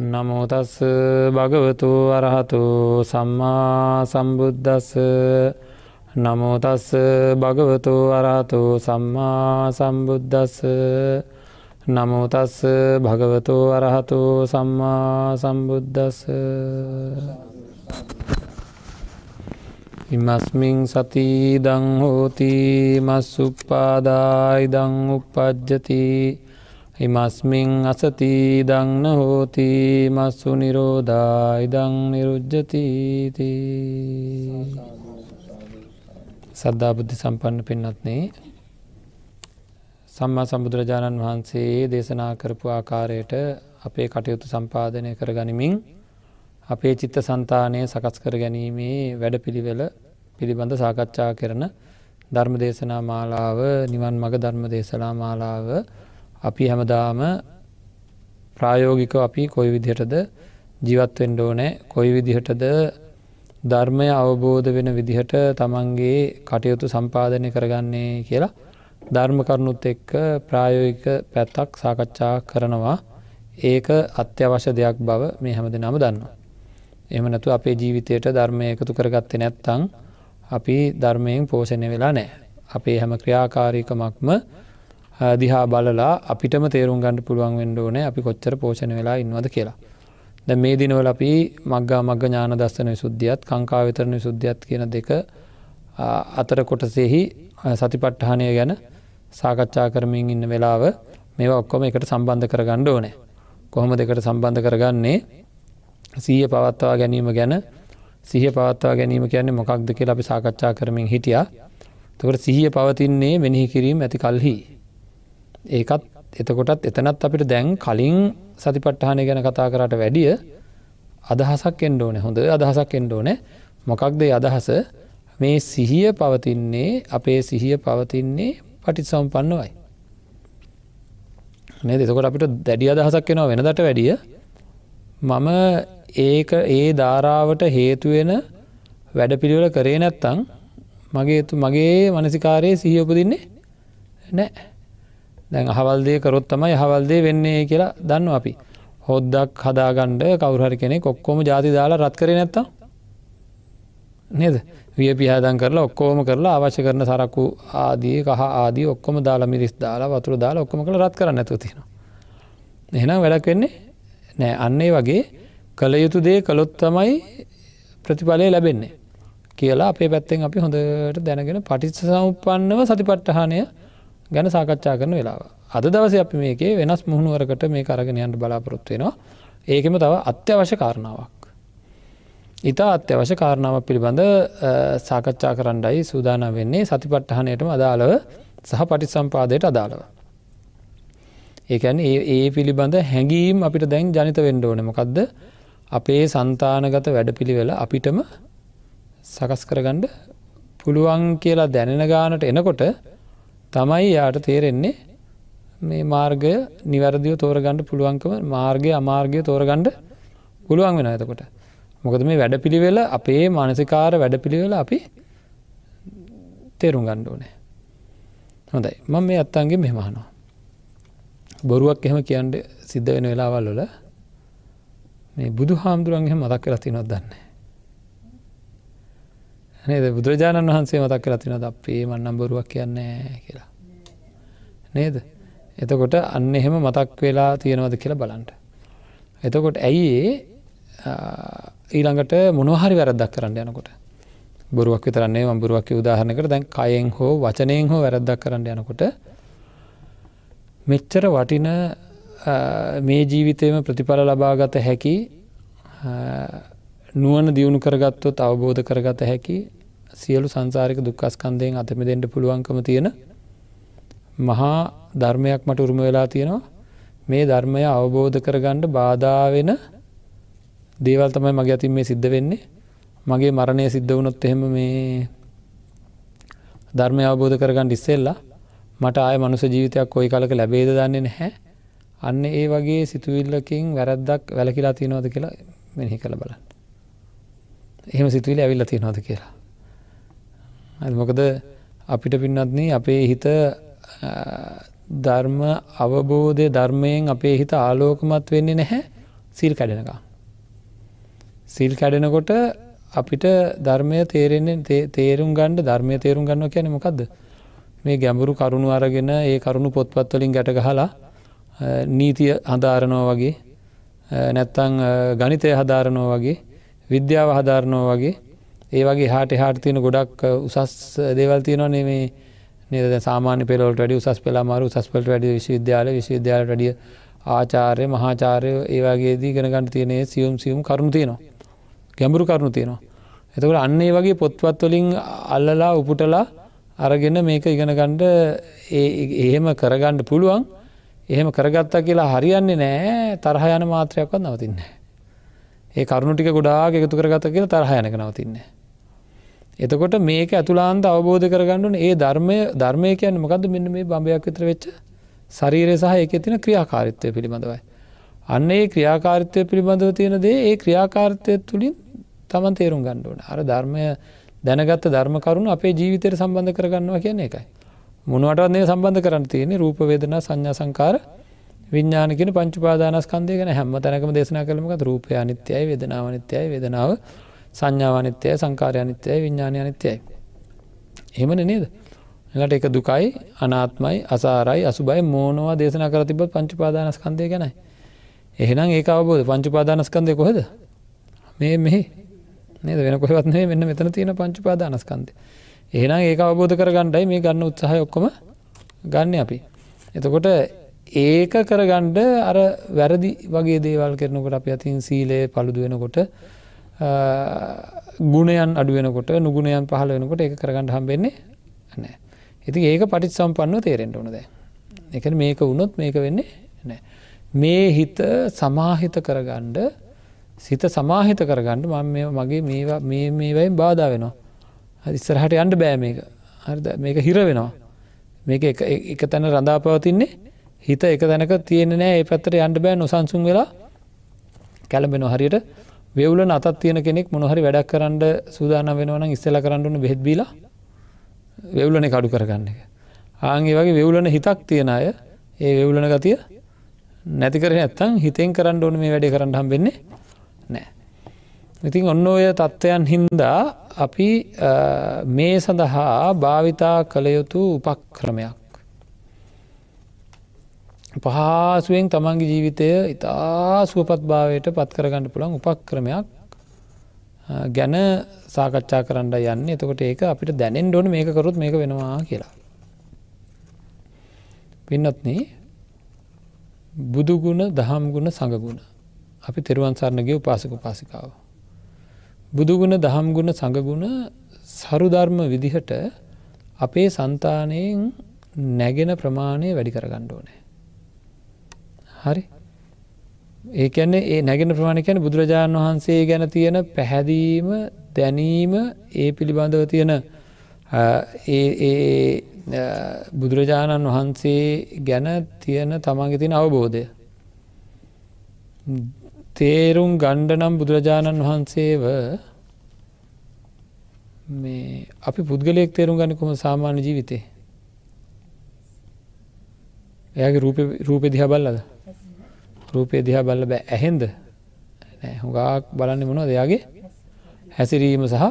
නමුතස් භගවතු අරහතු සම්මා සම්බුද්ධස නමුතස් භගවතු අරහතු සම්මා සම්බුද්ධස නමුතස් භගවතු අරහතු සම්මා සම්බුද්ධස ඉමස්මිං සතිී දංහෝති මස් උප්පාදායි දං උපපජ්ජතිී ඉමස්මින් අසති දන්න හෝති මස්සු නිරෝධා ඉදං නිරුජ්ජතීති සද්ධා බුද්ධි සම්පන්න පෙන්නත්නේ සම්මා සම්බුදුරජාණන් වහන්සේ දේශනා කරපු ආකාරයට අපේ කටයුතු සම්පාදනය කර ගනිමින් අපේ චිත්ත සන්තානය සකස් කර ගැනීමේ වැඩ පිළිවෙල පිළිබඳ සාකච්ඡා කරන ධර්ම දේශනා මාලාව නිවන් මග ධර්ම දේශනා මාලාව අපි හැමදාම ප්‍රායෝගික අපි කොයි විදිහටද ජීවත්වෙන්ඩ ඕනෑ කොයි විදිහටද ධර්මය අවබෝධ වෙන විදිහට තමන්ගේ කටයුතු සම්පාධනය කරගන්නේ කියලා ධර්ම කරුණුත් එක්ක ප්‍රායෝගික පැත්තක් සාකච්ඡා කරනවා ඒක අත්‍යවශ්‍ය දෙයක් බව මේ හැම දෙනම දන්නවා. එම නැතු අපේ ජීවිතයට ධර්මය එකතු කරගත්තේ නැත්තං අපි ධර්මයෙන් පෝෂණය වෙලා නෑ. අපේ හැම ක්‍රියාකාරීකමක්ම දිහා බලලා අපිටම තේරුම් ගණඩ පුළුවන් වෙන්ඩෝන අපි කොච්චර පෝෂණ වෙලා ඉන්නවද කියලා. ද මේ දිනවල අපි මග්ගා මග ඥාන දස්සන සුද්ධියත් කංකාවිතරණ සුද්ධියත් කියන දෙක අතර කොටසෙහි සතිපට්ඨානය ගැන සාකච්ඡා කරමින් ඉන්න වෙලාව මේ ඔක්කොම එකට සම්බන්ධ කර ගණ්ඩ ඕනෑ. කොහොම දෙකට සම්බන්ධ කරගන්නේ සීය පවත්වා ගැනීම ගැන සිහ පවත්වා ගැනීම කියන්නේ මොකක්ද කියලා අපි සාකච්ඡා කරමින් හිටිය. තකට සිහිය පවතින්නේ මෙනිහි කිරීම ඇති කල්හි ඒකත් එතකොටත් එතනත් අපිට දැන් කලින් සතිපට්ඨානය ගැන කතා කරට වැඩිය අදහසක් එන්ඩ ඕන හොඳ අදහසක් එන්ඩ ඕන මොකක්දේ අදහස මේ සිහිය පවතින්නේ අපේ සිහිය පවතින්නේ පටිත් සම්පන්නවයි. නේ දෙකොට අපිට දැඩිය අදහසක් වෙනවා වෙනදට වැඩිය මම ඒක ඒ ධාරාවට හේතුවෙන වැඩපිළිවල කරේ නැත්තං මගේ මගේ මනසිකාරයේ සිහියපදින්නේ නෑ දැන් අහවල්දය කරොත් තමයි හවල්දේ වෙන්නේ කියලා දන්න අපි. හොද්දක් හදාගණ්ඩ කවුරහරි කෙනෙ කොක්කොම ජාති දාලා රත් කර නැත්තා නේද විය පිහදන් කරලා ඔක්කෝම කරලා අවශ්‍ය කරන සරකු ආදී කහ ආදී ඔක්කොම දාලා මිරිස් දාලා වතුර දාලා ඔක්කොම කළ රත් කරන්න ඇතු තියෙනවා. එහෙනම් වැඩක් වෙන්නේ නෑ අන්නේ වගේ කළ යුතු දේ කළොත් තමයි ප්‍රතිඵලය ලැබෙන්නේ කියලා අපේ පැත්තෙන් අපි හොඳට දැනගෙන පටිච්ච සමුපන්නව සතිපට්ටහනය ගැන සාකච්ඡා කරන වෙලාව. අද දවස අපි මේකේ වෙනස් මුහුණුවරකට මේ කරගෙන යන්ට බලාපොරොත්වෙනවා ඒකෙම තව අත්‍යවශ්‍ය කාරණාවක්. ඉතා අත්‍යවශ්‍ය කාරණාව පිළිබඳ සාකච්ඡා කරන්නයි සූදානම් වෙන්නේ සතිපට්ටහනයටම අදාළව සහ පටි සම්පාදයට අදාළව. ඒකැන ඒ පිළිබඳ හැඟීම් අපිට දැන් ජනිත වෙන්ඩ ඕනමකක්ද අපේ සන්තානගත වැඩපිළිවෙල අපිටම සකස් කරගඩ පුළුවන් කියලා දැනෙන ගානට එනකොට තමයි යාට තේරෙන්නේ මේ මාර්ගය නිවැරදිව තෝරගණඩ පුළුවන්කම මාර්ගය අමාර්ගය තෝරගණ්ඩ පුළුවන් වෙන ඇතකොට. මොකද මේ වැඩ පිළිවෙල අපේ මානසිකාර වැඩ පිළිවෙල අපි තේරුම් ගණ්ඩ ඕනේ. හොඳයි මං මේ අත්තන්ගේ මෙමහනවා. බොරුවක් එහෙම කියන්ට සිද්ධ වෙන වෙලාවල් වල මේ බුදු හාමුදුරුවන්ගේ මදක් කරති නොත් දන්නේ. නේද බුදුරජාණන් වහන්සේ මතක් කර තිනොත් අපේ මන්නම් බොරුවක් කියන්නේ කියලා. නේද. එතකොට අන්න එහෙම මතක් වෙලා තියෙනවද කියලා බලන්ට. එතකොට ඇයි ඊළඟට මොනහරි වැරද්දක් කරන්න යනකොට බොරුවක් විතරන්නේ වම්බුරුවක් උදාහරණකට දැන් කයෙන් හෝ වචනයෙන් හෝ වැරද්දක් කරන්න යනකොට මෙච්චර වටින මේ ජීවිතයම ප්‍රතිඵල ලබාගත හැකි නුවන දියුණු කරගත්වත් අවබෝධ කරගත හැකි සියලු සංසාරික දුක්කස්කන්දයෙන් අතම දෙෙන්ට පුළුවන්කම තියෙන මහා ධර්මයක් මට උරුම වෙලා තියෙනවා මේ ධර්මය අවබෝධ කරගණ්ඩ බාධාවෙන දේවල් තමයි මගේ ඇතින් මේ සිද්ධ වෙන්නේ මගේ මරණය සිද්ධ වුණොත් එහෙම මේ ධර්මය අවබෝධ කරගන්න ඉස්සෙල්ලා මට ආය මනුස ජීවිතයක් කොයි කලක ලැබේද දන්නේ නැහැ අන්න ඒ වගේ සිතුවිල්ලකින් වැරද්දක් වැලකිලා තියෙනවද කියලා මෙහි කළ බලන්න එහෙම සිතුවිලි ඇවිල්ල තියෙනවාද කියලා. මොකද අපිට පින්නත්න අපේ හිත ධර්ම අවබෝධය ධර්මයෙන් අපේ හිත ආලෝකමත් වෙන්නේ නැහැ සිල් කැඩෙනකා. සිල් කැඩෙනකොට අපිට ධර්මය තේරෙන්නේ තේරුම් ගණ්ඩ ධර්මය තේරුම් ගන්න කියැන මොකක්ද මේ ගැඹුරු කරුණු අරගෙන ඒ කරුණු පොත්පත්වලින් ගැටගහලා නීතිය හදාරනෝ වගේ නැත්තං ගනිතය හදාරනෝ වගේ විද්‍යාව හදාරනෝ වගේ ඒ වගේ හාට හාට තියෙන ගොඩක් උසස් දේවල් තියෙනවා නෙමේ නිද සාමාන පෙරට වැඩි උසස් පෙලා මාරු සස්පලට වැඩ විශවිද්‍යාල විශවිද්‍යාලට වැඩිය ආචාරය මහාචාරය ඒවාගේදී ගෙනගන්න තියනේ සියුම් සියුම් කරුණු තියෙනවා. ගැඹුරු කරුණු තියෙනවා. එතකට අන්න ඒ වගේ පොත්වත්වලින් අල්ලලා උපුටලා අරගෙන මේක ඉගෙනගණ්ඩ එහෙම කරගණ්ඩ පුළුවන් එහෙම කරගත්තා කියලා හරියන්නේ නෑ තරහයන මාත්‍රයක්වත් නවතින්නේ. ඒ කරුණුටික ගොඩාග එකතු කරගත කියෙන තරහ යනක නවතින්නේ. එතකොට මේක ඇතුලාන්ත අවබෝධ කරගන්නුන් ඒ ධර්මය ධර්මයකයන් මොකද මෙන්න මේ බඹයක් විතර වෙච්ච ශරීරය සහ එක තින ක්‍රියාකාරිත්වය පිළිබඳවයි. අන්න ඒ ක්‍රියාකාරිත්වය පිළිබඳව තියෙන දේ ඒ ක්‍රියාකාරිත්වය තුළින් තමන් තේරුම් ගණ්ඩුවන අර ධර්මය දැනගත්ත ධර්මකරුණු අපේ ජීවිතයට සම්බන්ධ කරගන්නවා කියන්නේ එකයි. මොනුවටත් මේ සම්බන්ධ කරන්න තියෙන රූපවේදනා සංඥා සංකාර විඤ්ඥානකෙන පංචුපාදානස්කන්දය ගැන හැම තැනකම දේශනා කරමක රූපය අනිත්‍යයි වේදනාවනිත්‍යයි වේදනාව සංඥාවනිත්‍යය සංකාරයනිත්‍යය විඤ්ඥානයනිත්‍යයි. එහෙමන නේද. එලට එක දුකයි අනාත්මයි අසාරයි අසුබයි මෝනවා දේශනා කර තිබ පංචුපාදානස්කන්දය ගැනයි. එහෙනම් ඒ අවබෝධ පංචුපාදානස්කන්දය කොහෙද මේ මෙහි නේද වෙන කොහවත්නේ මෙන්න මෙතන තියෙන පංචුපාදානස්කන්දය. එහෙනම් ඒ අවබෝධ කරගණ්ඩයි මේ ගන්න උත්සාහ ඔක්කොම ගන්න අපි. එතකොට ඒක කරගණ්ඩ අර වැරදි වගේ දේවල් කරනකොට අප අතින් සීලය පළුදුවෙනකොට ගුණයන් අඩුවෙනකොට නුගුණයන් පහල වෙනකොට ඒ කරගන්න හම්බෙන්නේ නෑ ඉති ඒක පටිත් සම්පන්නව තේරෙන්ට ඕනද එක මේක වුණොත් මේක වෙන්නේ නෑ මේ හිත සමාහිත කරගණ්ඩ සිත සමාහිත කරගන්නඩ මම මගේ මේ මේවයි බාධ වෙනවා ඉස්සරහට අන්ඩ බෑ මේක හරි මේක හිර වෙනවා මේක එක තැන රඳාපවතින්නේ හිත එක දැනක තියෙන නෑ ඒ පැත්තට යන්ඩ බෑ නොසන්සුන් වෙලා කැලඹෙන හරියට වෙවල අතත් තියෙන කෙනෙක් මොහරි වැඩක් කරන්න සූදාන වෙනවන ඉස්සල කරන්නන බෙද්බීලා වෙවලන කඩු කරගන්න එක. ආගේ වගේ වෙවලන හිතක් තියෙන අය ඒ වෙවලන ගතිය නැතිකර ඇත්තන් හිතෙන් කරන්න ඕන මේ වැඩි කරන්න හම් වෙන්නේ නෑ. ඉතින් ඔන්න ඔය තත්ත්වයන් හින්දා අපි මේ සඳහා භාවිතා කළයුතු උපක් ක්‍රමයක් පහසුවෙන් තමන්ගේ ජීවිතය ඉතා සුවපත් භාවයට පත් කරගන්න පුළන් උපක්‍රමයක් ගැන සාකච්ඡා කරන්න යන්න එතකොට ඒක අපිට දැනෙන් ඩොන මේක කරුත් මේක වෙනවා කියලා. පින්නත්න බුදුගුණ දහම්ගුණ සඟගුණ අපි තෙරුවන්සරණගේ උපාසක පාසිකාව. බුදුගුණ දහම්ගුණ සඟගුණ සරුධර්ම විදිහට අපේ සන්තානයෙන් නැගෙන ප්‍රමාණය වැඩි කරගණ්ඩ ඕනෑ. හරි ඒකැන්නේ ඒ නැගෙන ප්‍රමාණිකැන බුදුරජාණන් වහන්සේ ගැන තියෙන පැහැදීම දැනීම ඒ පිළිබඳව තියෙන බුදුරජාණන් වහන්සේ ගැන තියෙන තමන්ග තින අවබෝධය. තේරුම් ගණ්ඩනම් බුදුරජාණන් වහන්සේව මේ අපි පුද්ගලයෙක් තේරුම් ගනිකුම සාමාන්‍ය ජීවිතේ. එයාගේ රූපෙ දිහබල්ලද රූපය දිහා බල්ල බෑ ඇහෙන්ද හුඟක් බලන්න මොන දෙයාගේ හැසිරීම සහ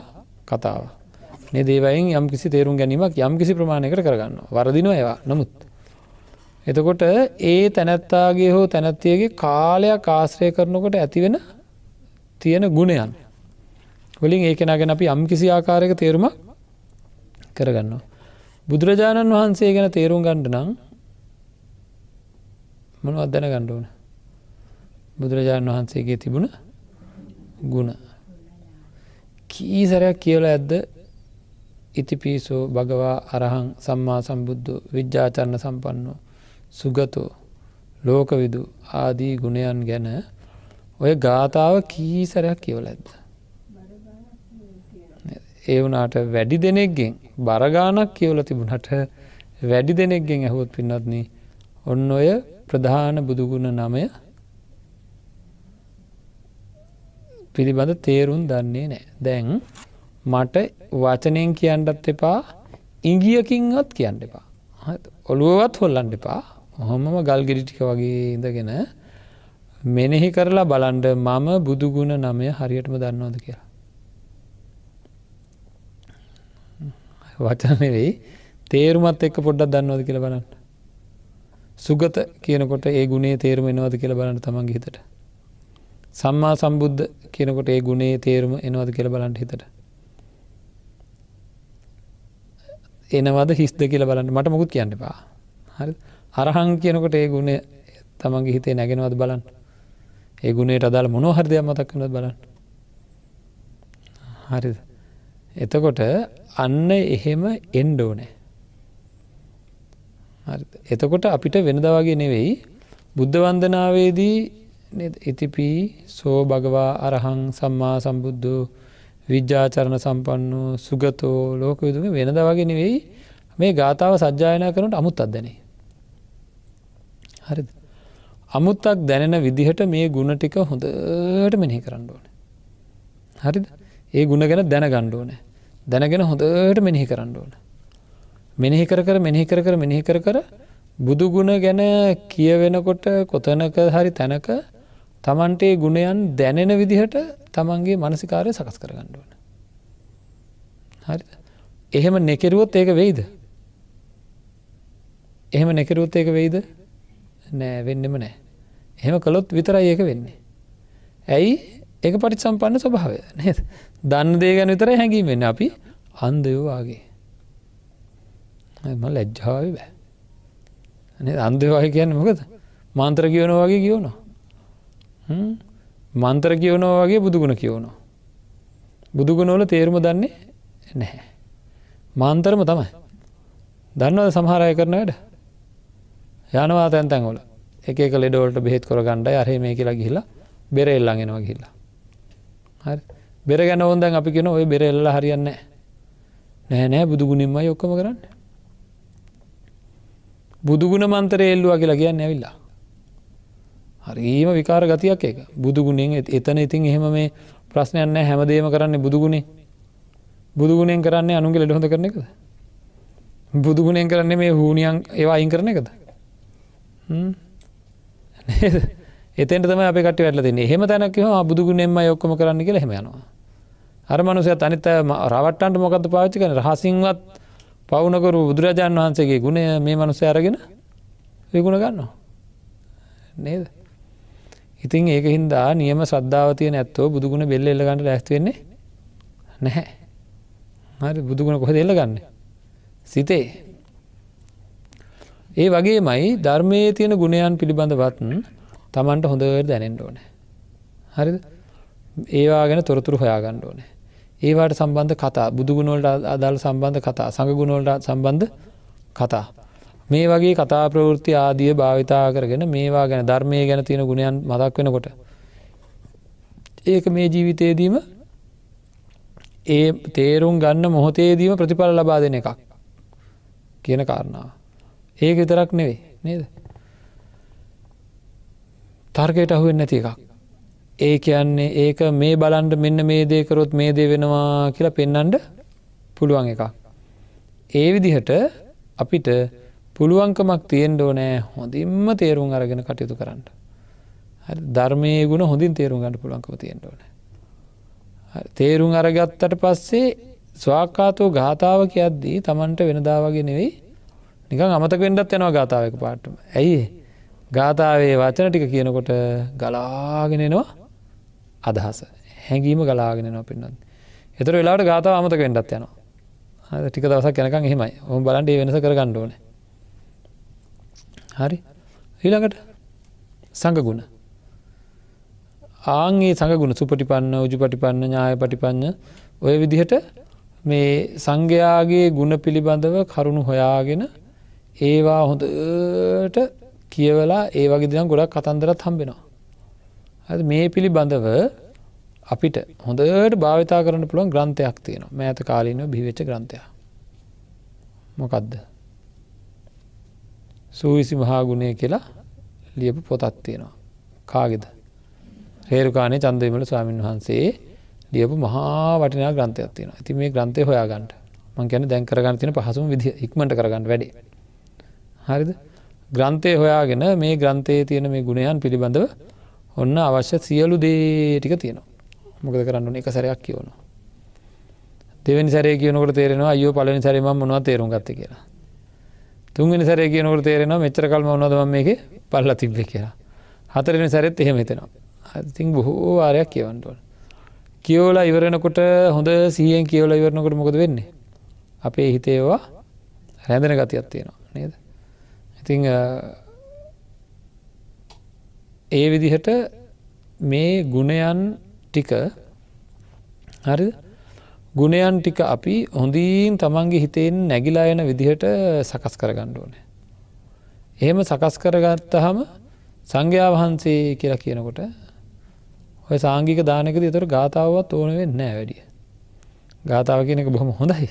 කතාව. මේ දේවයින් යම් කිසි තේරුම් ගැනීමක් යම් කිසි ප්‍රමාණයකට කරගන්න වරදිනවා ඒවා නමුත්. එතකොට ඒ තැනැත්තාගේ හෝ තැනැත්තියගේ කාලයක් ආශ්‍රය කරනකොට ඇතිවෙන තියෙන ගුණයන්. වලින් ඒකෙන ගැන අපි යම් කිසි ආකාරයක තේරුම කරගන්නවා. බුදුරජාණන් වහන්සේ ගැන තේරුම් ගණ්ඩ නම් මොන අදැන ගණ්ඩ ඕන බුදුරජාණන් වහන්සේගේ තිබුණ ගුණ කීසරයක් කියල ඇද්ද ඉතිපිසෝ භගවා අරහං සම්මා සම්බුද්ධ විද්්‍යාචන්න සම්පන්නෝ සුගතෝ ලෝකවිදු ආදී ගුණයන් ගැන ඔය ගාථාව කීසරයක් කියවල ඇද්ද. ඒ වනාට වැඩි දෙනෙක්ගෙන් බරගානක් කියවල තිබුණට වැඩි දෙනෙක්ගෙන් ඇහුවත් පින්නත්න ඔන්න ඔය ප්‍රධාන බුදුගුණ නමය පිළිබඳ තේරුම් දන්නේ නෑ. දැන් මට වචනයෙන් කියන්නත් එපා ඉංගියකින්වත් කියන්න එපා. ඔළුවවත් හොල්ලන්න එපා හොමම ගල්ගිරිටික වගේ ඉඳගෙන මෙනෙහි කරලා බලන්ඩ මම බුදුගුණ නමය හරියටම දන්නවද කියලා. වචනෙවෙයි තේරුමත් එක්ක පොඩ්ඩක් දන්නවද කියලා බලන්න. සුගත කියනකොට ඒ ගුණේ තේරුම එනවද කියලා බලන්න තමන්ගේ හිතට. සම්මා සම්බුද්ධ කියනකොට ඒ ගුණේ තේරුම එනවද කියල බලන්ට හිතට එනවද හිස්ද කියල බලන්න මට මුකුත් කියන්න පා හරි අරහං කියනකොට ඒ ගුණ තමන්ගේ හිතේ නැගෙනවද බලන්න ඒ ගුණේ අදාල මොනොහරදයක් මතක්කන බලන්න හරිද එතකොට අන්න එහෙම එන්ඩෝනෑ එතකොට අපිට වෙනද වගේ නෙවෙයි බුද්ධ වන්දනාවේදී ඉතිපී සෝ භගවා අරහං සම්මා සම්බුද්ධෝ විද්‍යාචරණ සම්පන්නෝ සුගතෝ ලෝක යුතුම වෙනද වගෙන වෙයි මේ ගාථාව සජ්ජායනා කරනට අමුත් අදනේ. හරි අමුත්තක් දැනෙන විදිහට මේ ගුණ ටික හොඳට මෙහි කරන්න ඕන. හරිද ඒ ගුණ ගැන දැන ගණ්ඩුවන දැනගෙන හොඳට මෙනෙහි කරන්න ඕන. මෙනෙහි කර කර මෙනෙහි කර කර මෙනෙහි කර කර බුදුගුණ ගැන කියවෙනකොට කොතනක හරි තැනක තමන්ටේ ගුණයන් දැනෙන විදිහට තමන්ගේ මනසිකාරය සකස් කරගණ්ඩුවන. හරි එහෙම නෙකෙරුවොත් ඒක වෙයිද. එහෙම නෙකරුවොත් ඒක වෙයිද නෑ වෙන්නම නෑ. එහෙම කළොත් විතරයි ඒක වෙන්නේ. ඇයි ඒක පටි සම්පන්න ස්වභාවය නද දන්න දේ ගැන විතර හැඟීමෙන් අපි අන්දයෝවාගේ. ම ලැජ්ජාව බෑ. අන්දවාගේ කියන්න මොකද මන්ත්‍ර කියවන වගේ කියවනවා. මන්තර කියවනෝ වගේ බුදුගුණ කියවනෝ. බුදුගුණෝල තේරුම දන්නේ නැහැ. මන්තරම තමයි. දන්නවද සමහරය කරන වැඩ. යනවා තැන් තැන්වල එක ලෙඩවලට බෙහෙත් කර ගණ්ඩයි අරහ මේ කියලා ගිහිලා බෙරෙල්ලගෙනවා ගිල්ලා. හරි බෙර ගැන ඕොන්දැන් අපි කියෙන ඔය බෙරෙල්ල හරියන්න නෑ නෑ බුදුගුණින්ම යොක්කම කරන්න. බුදුගුණ මන්තර එල්ලවා කියලා කියන්න ඇවිල්ලා හරීම විකාර ගතියක් එක බුදුගුණෙන් එතන ඉතින් එහෙම මේ ප්‍රශ්නයන්න හැමදේම කරන්නේ බුදුගුණේ බුදුගුණෙන් කරන්නේ අනුගේ ලෙඩහොඳ කරන එකද බුදුගුණෙන් කරන්නේ මේ හූනියන් ඒවා අයින් කරන එකද එතෙන් තම අපිට වැල තින්නේ එහෙම තැනක බුදුගුණෙන්ම යොක්කම කරන්න කියලා හෙමයනවා අරමනුසයත් අනිත රවට්ටන්ට මොකද පාච්චි කන රහසිංවත් පවුනකරු බුදුරජාණන් වහන්සේගේ ගුණය මේ මනුසය අරගෙන විගුණ ගන්නවා නේද ඉතින් ඒක හින්දා නියම ශ්‍රද්ධාවතිය නැත්තෝ බුදුගුණ බෙල්ල එල්ලගන්නට ඇත්වෙන්නේ නැහැ හරි බුදුගුණ කොහද එල්ලගන්න සිතේ ඒ වගේ මයි ධර්මයේ තියෙන ගුණයන් පිළිබඳ වත්න් තමන්ට හොඳවට දැනෙන්ට ඕන හරි ඒවා ගැන තොරතුරු හොයාගන්න ඕන ඒවාට සම්බන්ධ කතා බුදුගුණොලට අදාළ සම්බන්ධ කතා සඟගුණොලට සම්බන්ධ කතා මේ වගේ කතා ප්‍රවෘත්ති ආදිය භාවිතා කරගෙන මේවා ගැන ධර්මය ගැන තියෙන ගුණයන් මදක් වෙනකොට. ඒක මේ ජීවිතයේදීම ඒ තේරුම් ගන්න මොහොතේදීම ප්‍රතිඵල ලබා දෙන එකක් කියන කාරණාව. ඒක විතරක් නෙවෙයි නේද. තර්කයට අහුවෙන් නැති එකක්. ඒ කියන්නේ ඒක මේ බලන්ට මෙන්න මේ දේකරොත් මේ දේ වෙනවා කියලා පෙන්නන්ඩ පුළුවන් එකක්. ඒ විදිහට අපිට පුළුවන්කමක් තියෙන් ඕනෑ හොඳින්ම තේරුම් අරගෙන කටයුතු කරන්න. ධර්මය ගුණ හොඳින් තේරුම් ගන්න පුළුවන්කම තියෙන් ඕන. තේරුම් අරගත්තට පස්සේ ස්වාකාතෝ ගාථාව කියද්දී තමන්ට වෙනදාවගේ නෙවෙයි නිකං අමතක වෙන්ඩත් යනවා ගාථාවක පාටම ඇයි ගාථාවේ වචන ටික කියනකොට ගලාගෙනනවා අදහස හැඟීම ගලාගෙනනවා පින්නන්න එතර වෙලාට ගාථාව අමතක වෙන්ඩත් යනවා ටික දවසක් යනකං හෙමයි හොම් බලන්ට වෙනස කර ගණ්ඩෝනේ හරි ඊළඟට සඟගුණ ආංගේ සඟගුණ සුපටිපන්න උජු පටිපන්න ඥාය පටිපන්න ඔය විදිහට මේ සංඝයාගේ ගුණ පිළිබඳව කරුණු හොයාගෙන ඒවා හොඳට කියවලා ඒ වගේ දිනම් ගොඩක් කතන්දරත් හම්බෙනවා. ඇ මේ පිළිබඳව අපිට හොඳට භාවිතා කරන්න පුළුවන් ග්‍රන්ථයක් තියෙනවා මෑත කාලීන බිවිච්ච ග්‍රන්ථයක් මොකක්ද සූවිසි මහාගුණය කියලා ලියපු පොතත් තියෙනවා. කාගෙද. රේරුකාණය චන්දවිමල ස්වාමීන් වහන්සේ ලියපු මහා වටිනා ග්‍රන්ථයක් තියෙන ඇති මේ ග්‍රන්ථය හොයාගන්නට මංකැන දැන් කරගන්න තින පහසුම් විදි ඉක්මට කරගන්න වැඩේ. හරිද ග්‍රන්ථය හොයාගෙන මේ ග්‍රන්ථයේ තියෙන මේ ගුණයන් පිළිබඳව ඔන්න අවශ්‍ය සියලු දේ ටික තියෙනවා. මොකද කරන්න එක සැරයක් කියවනවා. දෙවනි සැරේ කියනකට තේරෙනවා අයෝ පලනි සැරම මොනවා තේරුම් ගත්ත කියලා තුන්ගෙන සැර කියනකට තේරෙනවා මෙච්චර කල්ම නොදම මේක පල්ල තිබ්බෙ කියලා. හතරෙන සැරෙත් එහෙම එතෙනවා. ඉතින් බොහෝ වාරයක් කියවන්ටවල. කියෝලා ඉවරෙනකොට හොඳ සීයෙන් කියවල ඉවරණකොට මොකද වෙන්නේ. අපේ හිතේවා රැඳෙන ගතියක් තියෙනවා නේද. ඉතිං ඒ විදිහට මේ ගුණයන් ටික හරිද? ගුණයන් ටික අපි හොඳීන් තමන්ගේ හිතයෙන් නැගිලා යන විදිහට සකස් කරගන්න ඕනෑ. එහෙම සකස් කරගත්තහම සංඝයා වහන්සේ කියලා කියනකොට ඔය සාංගික දානකද තොර ගාථාවත් ඕන වෙන්නෑ වැඩිය. ගාථාව කියනක බොහොම හොඳයි.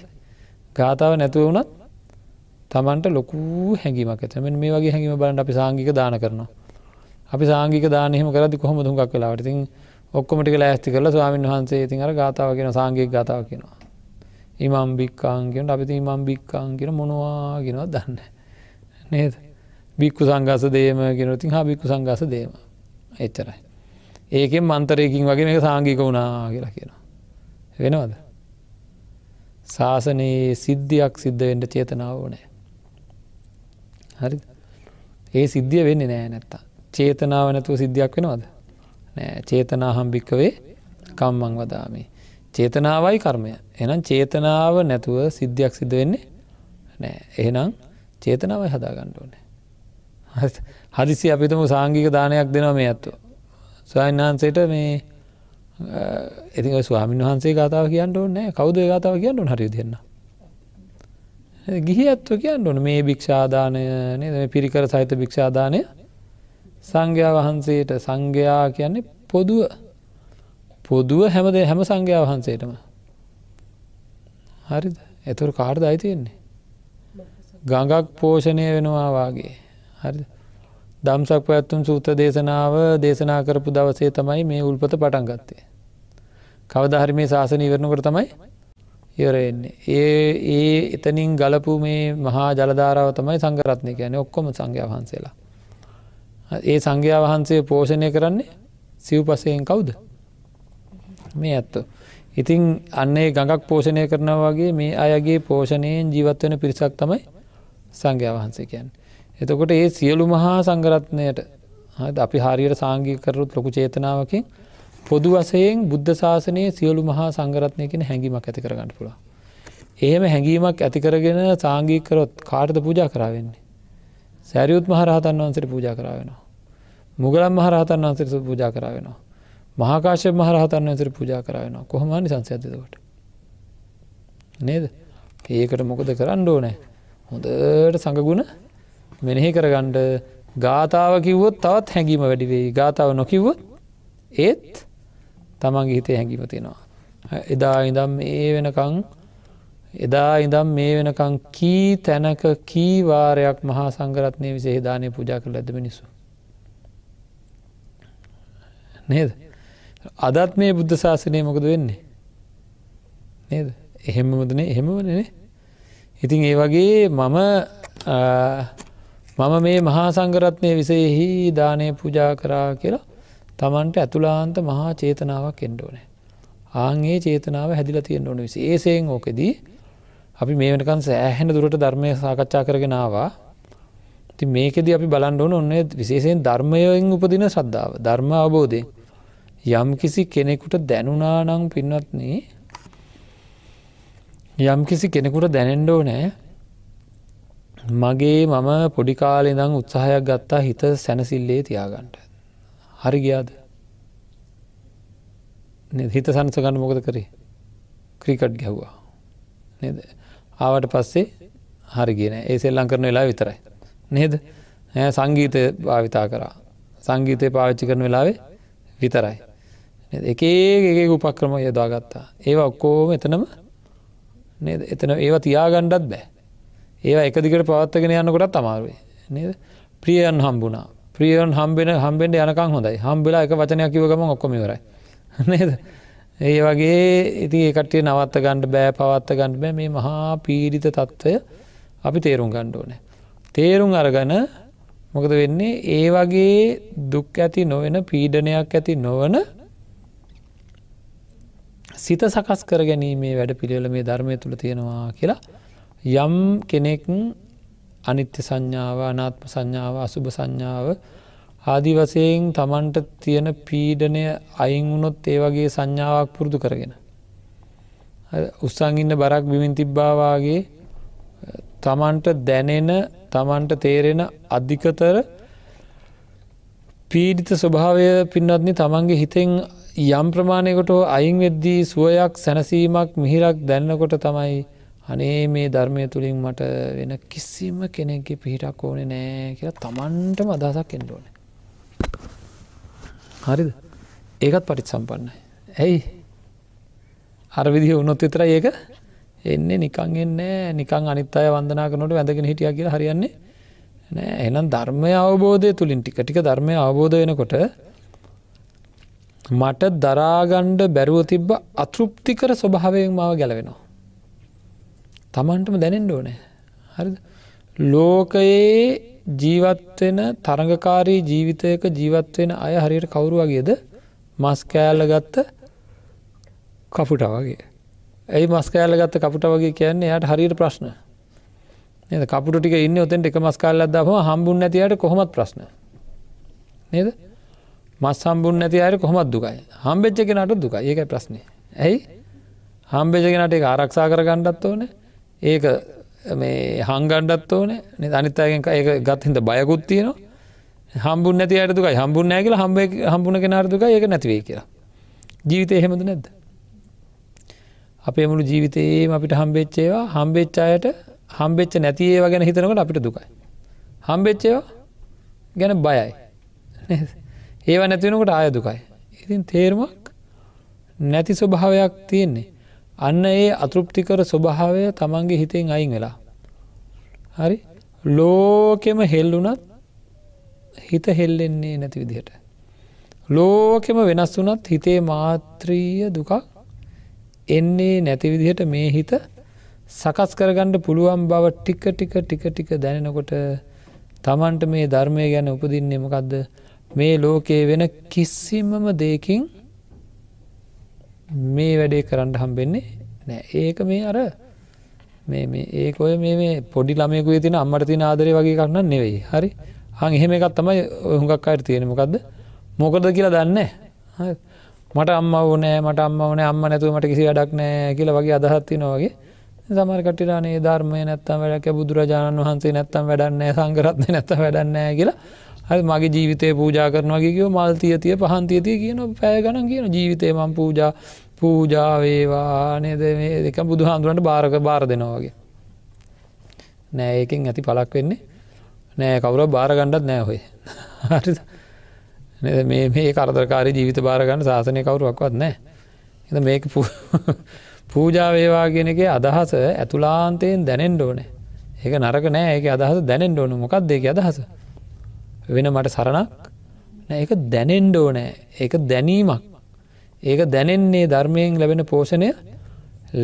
ගාථාව නැතුව වුණත් තමන්ට ලොකු හැඟීමක් ඇතම මේ වගේ හැඟීම බලන්න අපි සාංගික දාන කරනවා. අපි සාංගික දානයම කරදි කොහොම දුන්ගක් වෙලාවටතින් ඔක්කොමටික ලෑස්ති කරලා ස්වාමන් වහන්සේ ඉතින් අර ගාතාව කියෙන සංගේ ගතාව කියෙනවා. ඉමම් භික්කාන්ගෙන් අපිති ඉමම් භික්කාන්ගෙන මොනවාගෙනව දන්න. නේද බික්කු සංගස දේම ගෙන ඉතින් හා බික්කු සංගස දේම එච්චරයි. ඒකෙන් මන්තරයකින් වගේ එක සංගික වුණා කියලා කියෙනවා. වෙනවද. ශාසනයේ සිද්ධියක් සිද්ධවෙන්ට චේතනාව නෑ. හරි ඒ සිද්ධිය වෙන්න නෑ නැත්තා චේතනාව නැතුව සිද්ධියක් වෙනවාද. නෑ චේතනාහම් භික්කවේ කම්මං වදාමේ. චේතනාවයි කර්මය එනම් චේතනාව නැතුව සිද්ධයක් සිද වෙන්නේ නෑ එහෙනම් චේතනාවයි හදාගණ්ඩ ඕනෑ. හදිසි අපිතම සාංගික දානයක් දෙනවා මේ ඇත්තු. ස්වයන් වහන්සේට මේ ඉතින් ස්වාමින් වහන්සේ ගතාව කියන්න ඕනෑ කවුද ගතාව කියන්න ඕන හරි දෙන්න. ගිහි ඇත්ව කියන්න ඕන මේ භික්ෂාධානය පිරිකර සහිත භික්ෂාධානය සංඝයා වහන්සේට සංඝයා කියන්නේ පොදුව පොදුව හැමදේ හැම සංඝයා වහන්සේටම හරිද එතුර කාර්ද අයිතියෙන්නේ ගඟක් පෝෂණය වෙනවා වගේ හරි දම්සක් පැත්තුන් සූත දේශනාව දේශනා කරපු දවසේ තමයි මේ උල්පත පටන් ගත්තේ කවදහරි මේ ශාසන ඉවරණකට තමයි ඉවරෙන්නේ ඒ ඒ එතනින් ගලපු මේ මහා ජලධාරාව තමයි සංගරත්නය කියන ඔක්කොම සංඝයා වහන්සේලා ඒ සංඝයා වහන්සේ පෝෂණය කරන්නේ සිව්පසයෙන් කවුද මේ ඇත්ත. ඉතිං අන්නේ ගඟක් පෝෂණය කරන වගේ මේ අයගේ පෝෂණයෙන් ජීවත්වන පිරිසක් තමයි සංඝයා වහන්සේකයන්. එතකොට ඒ සියලු මහා සංගරත්නයට අපි හාරියට සාංගී කරුත් ලොකු චේතනාවකින් පොදු වසයෙන් බුද්ධ ශාසනයේ සියලු මහා සංගරත්නයකෙන හැඟීමක් ඇති කරගන්න පුළුව. එහෙම හැඟීමක් ඇතිකරගෙන සාංගීකරොත් කාර්ද පූජා කරාවෙන්නේ. සැරියුත් මහරහතන් වහන්සට පූජා කරාවෙනවා. මුගලම් මහරහතන් වහන්සට පූජා කරාවෙනවා. මහාකාශය මහරහතන් වහන්සට පූජා කරාවෙනවා කොහොමනි සංසයදකොට. නේද ඒකට මොකද කරන්න ඕනෑ. හොඳට සඟගුණ මෙනෙහි කරගණ්ඩ ගාථාව කිව්වොත් තවත් හැඟීම වැඩිවෙයි ගාථාව නොකිව්වොත් ඒත් තමන්ගේ හිතේ හැඟීම තියෙනවා. එදා ඉදම් ඒ වෙනකං එදා ඉදම් මේ වෙනකං කී තැනක කීවාරයක් මහා සංගරත්නය විසේ දානය පුජා කළ ඇද මිනිසු. නේද. අදත් මේ බුද්ධ ශාසනය මොකද වෙන්නේ. නේද එහෙම මුදන එහෙම වනනේ. ඉතින් ඒ වගේ මම මම මේ මහා සංගරත්නය විසෙහි දානය පුජා කරා කියලා තමන්ට ඇතුලාන්ත මහා චේතනාවක් එන්ඩෝනේ. ආන්ගේ චේතනාව හැදිල තියෙන්න්න ඕන විසේ ඒසයෙන් ඕකෙදී අපි මේ වෙනකන් සෑහෙන දුරට ධර්මය සාකච්ඡා කරගෙනවා ති මේකෙද අපි බලන්ඩුවන ඔන්න විශේෂයෙන් ධර්මයයෙන් උපදින සද්ධාව ධර්ම අවබෝධය යම් කිසි කෙනෙකුට දැනුනානං පින්නත්නේ යම් කිසි කෙනෙකුට දැනෙන්ඩෝ නෑ මගේ මම පොඩිකාලෙ දං උත්සාහයක් ගත්තා හිත සැනසිල්ලේ තියාගන්ට හරි ගියාද හිත සංසගන්න මොකද කරේ ක්‍රිකට් ගැව්වා නද ආවට පස්සේ හරි ගෙන ඒ සෙල්ලං කරන වෙලා විතරයි. නේද සංගීතය භාවිතා කරා. සංගීතය පාවිච්චි කරන වෙලාවේ විතරයි. එකඒගේ උපක්‍රම යදාගත්තා. ඒවා ඔක්කෝම එතනම එතන ඒවා තියාගණ්ඩත් බෑ. ඒවා එකදිකට පවත්තගෙන යන්නකොටත් තමාරුවේ. නේද ප්‍රියන් හම්බුණා ප්‍රියන් හම්බෙන හම්බෙන්ට යනකං හොඳයි හම්බෙලා එක වචනයක් කිවගම ඔක්කොමිවරයි. නේද? ඒ වගේ ඉති එකටේ නවත්ත ගණ්ඩ බෑ පවත්ත ගණ්ඩ බෑ මේ මහා පීරිත තත්ත්වය අපි තේරුම් ගණ්ඩෝනෑ. තේරුම් අරගන මොකද වෙන්නේ ඒ වගේ දුක් ඇති නොවෙන පීඩනයක් ඇති නොවන සිත සකස් කර ගැනීමේ වැඩ පිළිවෙල මේ ධර්මය තුළ තියෙනවා කියලා යම් කෙනෙක් අනිත්‍ය සංඥාව අනාත්ම සංඥාව අසුභ සංඥාව ආදි වසයෙන් තමන්ට තියෙන පීඩනය අයිංවුනොත් ඒ වගේ සංඥාවක් පුරුදු කරගෙන. උත්සංඉන්න බරක් බිමින් තිබ්බාවාගේ තමන්ට දැනෙන තමන්ට තේරෙන අධිකතර පීඩිත ස්වභාවය පින්නත්නි තමන්ගේ හිතෙන් යම් ප්‍රමාණයකොට අයින් වෙද්දී සුවයක් සැනසීමක් මිහිරක් දැන්නකොට තමයි අනේ මේ ධර්මය තුළින් මට වෙන කිසිම කෙනෙකි පිහිටක් ඕනෙ නෑ කියලා තමන්ටම අදහසක් එෙන්ඩෝනේ හරිද ඒකත් පටිත් සම්පන්නයි ඇයි අරවිදි වුණොත් විතර ඒක එන්නේ නිකං එන්නේ නිකං අනිත් අය වන්දනාකනොට වැඳගෙන හිටිය කිය හරියන්නේ නෑ එනම් ධර්මය අවබෝධය තුළින් ටික ටික ධර්මය අවබෝධ වෙනකොට මට දරාගණ්ඩ බැරුව තිබ්බ අතෘප්තිකර ස්වභාවයෙන් මාව ගැලවෙනවා. තමන්ටම දැනෙන්ඩ ඕනෑ හරි ලෝකයේ ජීවත්වෙන තරඟකාරී ජීවිතයක ජීවත්වෙන අය හරියට කවුරු වගේද මස් කෑල්ල ගත්ත කපුට වගේ ඇයි මස්කෑල්ල ගත්ත කපුට වගේ කියන්නේ යට හරියට ප්‍රශ්න නද කපුට ටික ඉන්න ඔතෙන්ට එක මස්කාල්ලද හම හම්බුන් නැතියට කොහොමත් ප්‍රශ්න නේද මස් සම්බුන් නැති අයට කොහොමත් දුකයි හම්බෙච්ච කෙනට දුක ඒකයි ප්‍රශ්නය ඇයි හම්බෙජගෙනට එක ආරක්ෂා කරගණ්ඩත් ඕන ඒක මේ හංගණ්ඩත් ඕන අනිත්තාගෙන් ඒක ගත්හිද බයකුත් තියනවා හම්බු නැති අයටතුකයි හම්බු නෑ කියලා හම්බ හම්බුණ කෙනාරතුක ඒක නැතිවේ කියලා ජීවිතය එහෙමද නැද්ද අපේ මුළු ජීවිතයේම අපිට හම්බෙච්චේවා හම්බෙච්චායට හම්බෙච්ච නැති ඒවා ගැන හිතනකට අපිට දුකයි හම්බෙච්චේවා ගැන බයයි ඒවා නැතිවෙනකට ආය දුකයි ඉතින් තේරුමක් නැති ස්වභාවයක් තියෙන්නේ අන්න ඒ අතෘප්තිකර ස්වභාවය තමන්ගේ හිතෙන් අයින් වෙලා. හරි ලෝකෙම හෙල්ලුනත් හිත හෙල්ලෙන්නේ නැති විදිහට. ලෝකෙම වෙනස් වනත් හිතේ මාත්‍රීය දුකක් එන්නේ නැති විදිහට මේ හිත සකස් කරගණ්ඩ පුළුවන් බව ටික ටික ටික ටික දැනෙනකොට තමන්ට මේ ධර්මය ගැන උපදින්නේ මොකක්ද මේ ලෝකයේ වෙන කිසිමම දේකින් මේ වැඩේ කරන්න හම්බෙන්නේ නෑ ඒක මේ අර මේ ඒකොය මේ පොඩි ළමයකු තින අම්මට තින ආදරය වගේ කරන්න නෙවෙයි හරි හං එහෙම එකත් තමයි හුඟක් අයට තියෙන මොකක්ද මොකද කියලා දන්න මට අම්ම ඕනෑ මට අම්ම ඕන අම්ම නැතුවමට කිසි වැඩක් නෑ කියලා වගේ අදහත්ති නොවගේ සමරකටිරානේ ධර්මය නැත්තම් වැඩක බුදුරජාණන් වහන්සේ නැත්තම් වැඩන්න සංගරත්න නැත වැඩන්නෑ කියලා හරි මගේ ජීවිතය පූජා කරනවා කිව මල්තිය තිය පහන්තිය තිය කියන පෑ ගණන් කියන ජීවිතය මං පූජා පූජාවේවා නේද මේ දෙක බුදු හාමුදුරන්ට භාරක බාර දෙනවාගේ නෑ ඒකෙන් ඇති පලක් වෙන්නේ නෑ කවුර භාරගණ්ඩත් නෑ හොය හරි මේ කරදරකාරි ජීවිත භාරගන්න ශාසනය කවුරුවක්වත් නෑ එ මේක පූජාවේවා කියෙනක අදහස ඇතුලාන්තයෙන් දැනෙන්ඩ ඕනේ ඒක නරක නෑ ඒක අදහස දැනෙන්ඩ ඕනු මොකක් දෙක අදහස වෙන මට සරණක් ඒක දැනෙන්ඩෝ නෑ ඒක දැනීමක් ඒක දැනෙන්නේ ධර්මයෙන් ලැබෙන පෝෂණය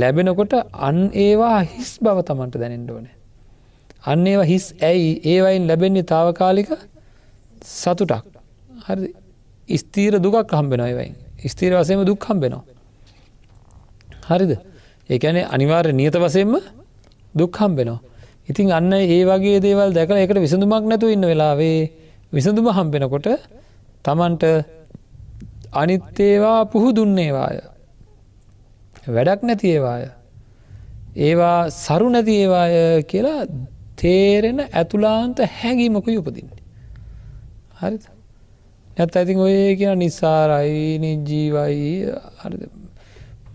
ලැබෙනකොට අන් ඒවා හිස් බව තමන්ට දැනෙන්ඩෝන අන්න ඒවා හිස් ඇයි ඒවයින් ලැබෙන්නේ තාවකාලික සතුටක් හරි ස්තීර දුකක් හම්බෙනවයිවයින් ස්තීර වසයම දුක් හම්බෙනවා හරිද ඒකැනේ අනිවාර්ය නියත වසයෙන්ම දුක් හම්බෙනවා ඉතින් අන්න ඒ වගේ දේවල් දැකල එකට විසඳුමක් නැතු ඉන්න වෙලාවේ විසඳුම හම්බෙනකොට තමන්ට අනිත්තේවා පුහුදුන්නේවාය. වැඩක් නැතිේවාය. ඒවා සරු නැතිේවාය කියලා තේරෙන ඇතුලාන්ත හැඟීමක යුපදින්නේ. හරි නැත් ඇතින් ඔය කියන නිසාරයි නිජීවයි හරිද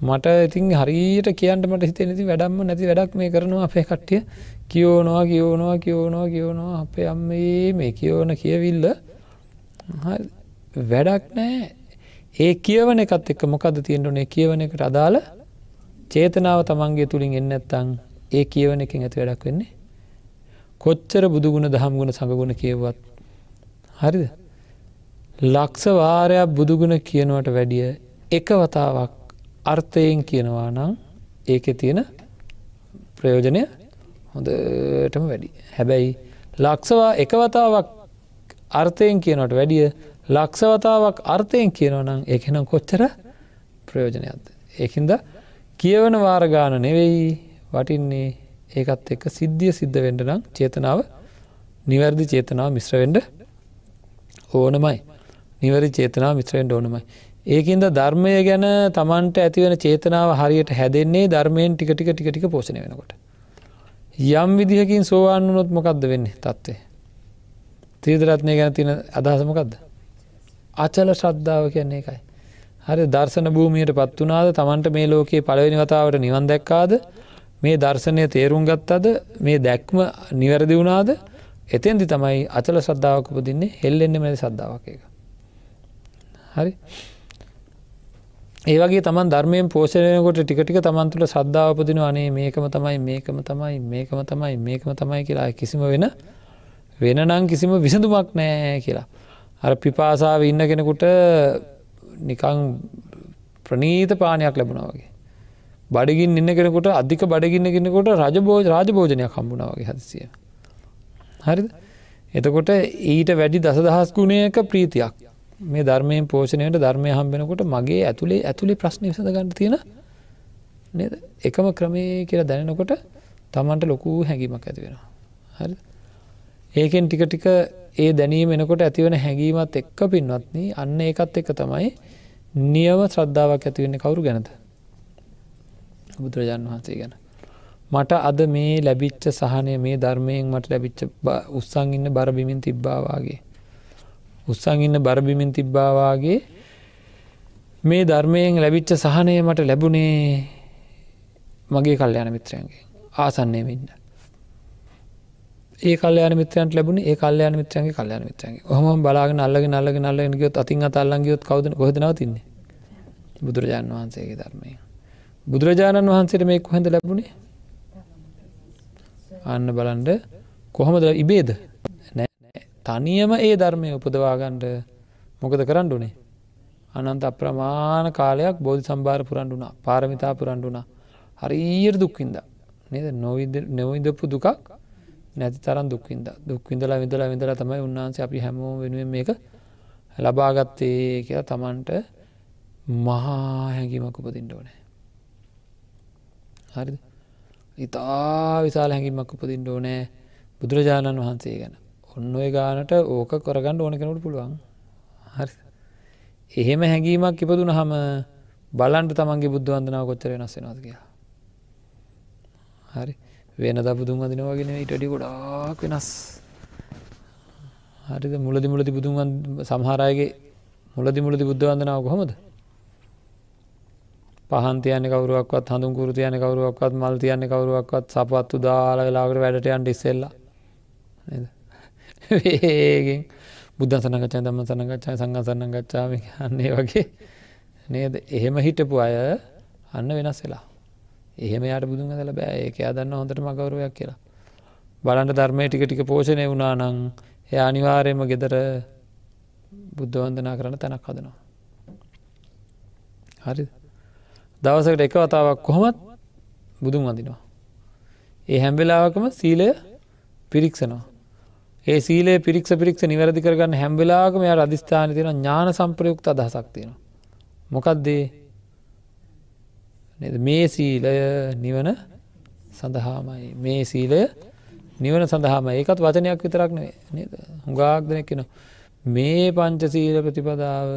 මට ඉතින් හරියට කියන්ට මට හිතේ නති වැඩම්ම නැති වැඩක් මේ කරනවා අපේ කට්ටිය කියෝනවා කියෝනවා කියෝනවා කියෝනවා අපේ අම්ම මේ කියෝන කියවිල්ල වැඩක් නෑ ඒ කියවන එකත් එක් මොකද තියෙන්ටුනේ කියවන එකට අදාළ චේතනාව තමන්ගේ තුළින් එන්න ඇත්තං ඒ කියවන එකින් ඇති වැඩක් වෙන්නේ කොච්චර බුදුගුණ දහම්ගුණ සඟගුණ කියවත් හරිද ලක්ෂවාරයක් බුදුගුණ කියනවට වැඩිය එක වතාවක් අර්ථයෙන් කියනවා නම් ඒකෙ තියෙන ප්‍රයෝජනය හොඳටම වැඩි. හැබැයි ලක්සවා එකවතාවක් අර්ථයෙන් කියනට වැඩිය ලක්ෂවතාවක් අර්ථයෙන් කියනවනම් ඒකනම් කොච්චර ප්‍රයෝජනයක්ද. ඒකින්ද කියවන වාරගාන නෙවෙයි වටින්නේ ඒකත් එක්ක සිද්ධිය සිද්ධ වෙන්ඩ නම් චේතනාව නිවැරදි චේතනාව මිශ්‍රවෙන්ඩ ඕනමයි. නිවැරදි චේතනාව මිත්‍රෙන්ඩ ඕනමයි. ඒකින්ද ධර්මය ගැන තමන්ට ඇතිවෙන චේතනාව හරියට හැදෙන්නේ ධර්මයෙන් ටික ටික ටික ටික පෝෂණ වෙනකොට. යම් විදිහකින් සෝවාන් වනොත් මොකක්ද වෙන්නේ තත්ත්වේ. තීදරත්නය ගැන තින අදහසමකක්ද. අචල ශ්‍රද්ධාව කියන්නේ එකයි. හරි දර්ශන භූමියයට පත් වනාද තමන්ට මේ ලෝකයේ පළවෙනි වතාවට නිවන් දැක්කාද මේ දර්ශනය තේරුම් ගත්තද මේ දැක්ම නිවැරදි වුණාද එතෙන්දි තමයි අචල සද්ධාවක උපදින්නේ හෙල්ලෙන්න්න මැද සද්ධාවක එක. හරි? ඒවගේ තමන් ධර්මයෙන් පෝෂණයකොට ටිකටික තමන්තුළ සද්ධාවපදින අනේ මේකම තමයි මේකම තමයි මේකම තමයි මේකම තමයි කියලා කිසිම වෙන වෙන නම් කිසිම විසඳුමක් නෑ කියලා. අර පිපාසාව ඉන්න කෙනෙකුට නිකං ප්‍රනීත පානයක් ලැබුණාවගේ. බඩගින් ඉන්න කෙනෙකුට අධික බඩගින්න කෙනෙකොට රජබෝජ රාජභෝජනයක් හම්බුණාවගේ හදිසිය. හරිද එතකොට ඊට වැඩි දසදහස් ගුණයක ප්‍රීතියක් මේ ධර්මයෙන් පෝෂණයට ධර්මය හම්බෙනකොට මගේ ඇතුළේ ඇතුළි ප්‍රශ්න විසඳ ගන්න තියෙන නද එකම ක්‍රමය කියලා දැනෙනකොට තමන්ට ලොකූ හැඟීමක් ඇති වෙනවා හරි ඒකෙන් ටික ටික ඒ දැනීම එනකොට ඇතිවන හැඟීමත් එක්ක පින්වත්න අන්න ඒකත් එක තමයි නියම ශ්‍රද්ධාවක් ඇතිවෙන්නේ කවුරු ගැනද බුදුරජාණන් වහන්සේ ගැන මට අද මේ ලැබිච්ච සහනය මේ ධර්මයෙන් මට ලැබිච්ච උත්සං ඉන්න බරබිමින් තිබ්බාවාගේ උත්සං ඉන්න බරබිමින් තිබ්බාවාගේ මේ ධර්මයෙන් ලැබිච්ච සහනය මට ලැබුණේ මගේ කල්්‍යයාන මිත්‍රයන්ගේ ආසන්නේ වෙන්න. ඒ කල්්‍යයාන මිත්‍රයන්ට ලැබුණ ඒ කල්්‍යයාන මිත්‍රයන්ගේ කල්්‍යයාන මිත්‍රයන්ගේ හොම බලාගෙන අල්ලග නල්ලග නල්ලගෙන ගියොත් අතින් අතල්ලගියොත් කවද හොදනව තින්නේ බුදුරජාණන් වහන්සේගේ ධර්මය. බුදුරජාණන් වහන්සේට මේ කොහෙද ලැබුණේ අන්න බලන්ඩ කොහොමද ඉබේද තනියම ඒ ධර්මය උපදවාගන්ඩ මොකද කරන්ඩුනේ. අනන්ත අප්‍රමාණ කාලයක් බෝධි සම්භාර පුරන්ඩුනා පාරමිතා පුරන්ඩුනා හරි ඊර් දුක්කින්ද. නද නොවිදපු දුකක් නැති තරන් දුක්කින්ද දුක්විඳල විඳල විඳල තමයි උන්වහන්සේ අපි හැමෝ වෙනුවෙන් මේක ලබාගත්තේ කියලා තමන්ට මහා හැඟීමක් උපදින්ට ඕනෑ. හරිද ඉතා විශාල හැඟීමක් උපදින්ට ඕනෑ බුදුරජාණන් වහන්සේ ගැන ඔන්න ඔය ගානට ඕක කරගන්න ඕන කෙනට පුළුවන් හරි එහෙම හැඟීමක් ඉපදුන හම බලන්ට තමන්ගේ බුද්ධ වන්දනාව කොච්චර නස්සෙනවාද කියා හරි වෙන ද බුදුන් වදින වගෙන ඉටඩි ගොඩාක් වෙනස් හරිද මුලදි මුලති බුදුන් සමහරයගේ මුලදි මුලති බුද්ධ වන්දනාව කොහොමද පහන්තියන කවරුවක්වත් හඳුන් කෘතියන කවරුවක්වත් මල් තියන්න කවරුවක්වත් සපත්තු දාලා වෙලාකට වැඩට අන්ඩ ඉස්සෙල්ලා නද ඒගෙන් බුද්ධසනකචා දම සනකච්චා සංගසන්න ගච්චාව හන්නේ වගේ නේද එහෙම හිටපු අය අන්න වෙනස් වෙලා එහෙම යට බුදුන් ඇදල බෑ ඒක අදන්න හොඳට මගවරුවයක් කියලා බලන්ට ධර්මය ටික ටික පෝෂණය වුණා නං එය අනිවාරයම ගෙදර බුද්ධවන්දනා කරන තැනක් හදනවා හරි දවසකට එක වතාවක් කොහොමත් බුදුන් වඳනවා ඒ හැම්වෙලාවකම සීලය පිරික්සනවා ඒ සීලේ පිරික්ෂ පිරික්ෂ නිවැරදි කරගන්න හැම්වෙලාගම යා අධිස්ථාන තියෙන ඥාන සම්ප්‍රයුක්ත අදහසක් තියෙන. මොකක්දේ මේ සීලය නිවන සඳහාමයි මේ සීලය නිවන සඳහාම ඒකත් වචනයක් විතරක් නේද හුඟාක් දෙනෙක් කෙන මේ පංච සීල ප්‍රතිපදාව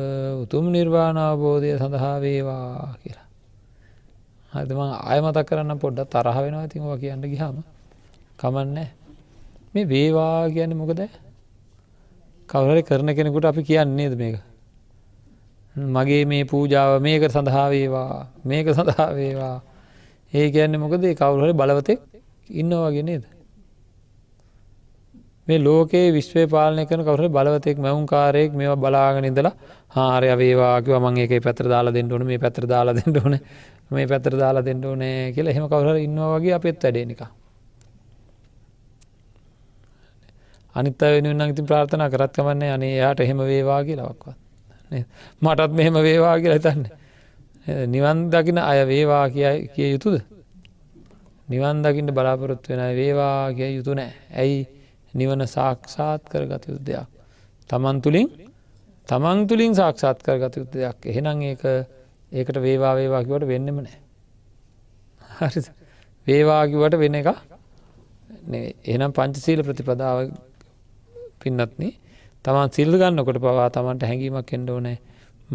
උතුම් නිර්වාණාවබෝධය සඳහා වේවා කියලා. හදම ආය මතක් කරන්න පොඩ්ඩ තරහ වෙනවා තිවා කියන්න ගිහාම කමන්නෑ මේ වේවා ගැන මොකද කවරරි කරන කෙනෙකුට අපි කියන්නේද මේක මගේ මේ පූජාව මේක සඳහා වේවා මේක සඳහා වේවා ඒ ගැන්න මොකද කවුරහරි බලවතෙක් ඉන්නවාගෙනේද මේ ලෝකයේ විශ්වය පාලනය කන කවර බලවතෙක් මැවුන්කාරයෙක් මේ බලාගෙන ඉදලා හාරය වේවාගේ මං ඒක පැත්‍ර දාලා දෙන්න ඕන මේ පැත්‍ර දාලා දෙන්න ඕන මේ පැත්‍ර දාලා දෙන්න ඕනේ කියලා එහෙම කවර ඉන්නවාගේ අපත් වැඩේ නිකා අනිත් වෙනුවන්න ඉතින් ප්‍රාර්ථනා කරත් කමන්නේ අනේ යාට එහෙම වේවා කියලවක්වත් මටත් මෙහෙම වේවා කියලා හිතන්න නිවන් දකින අය වේවා කිය යුතුද නිවන් දකිට බලාපොරොත්තු වෙන වේවා කිය යුතු නෑ ඇයි නිවන සාක්ෂාත් කරගත යුද්ධයක් තමන් තුළින් තමන් තුළින් සාක්ෂාත් කරගත යුත්ත දෙයක් එහෙනම් ඒක ඒකට වේවා වේවාකිවට වෙන්නම නෑ වේවාකිවට වෙන එක එනම් පංචසීල ප්‍රතිපදාව පින්නත්න තමන් සිල්ල ගන්නකොට පවා තමන්ට හැඟීමක් එෙන්ඩ ඕනෑ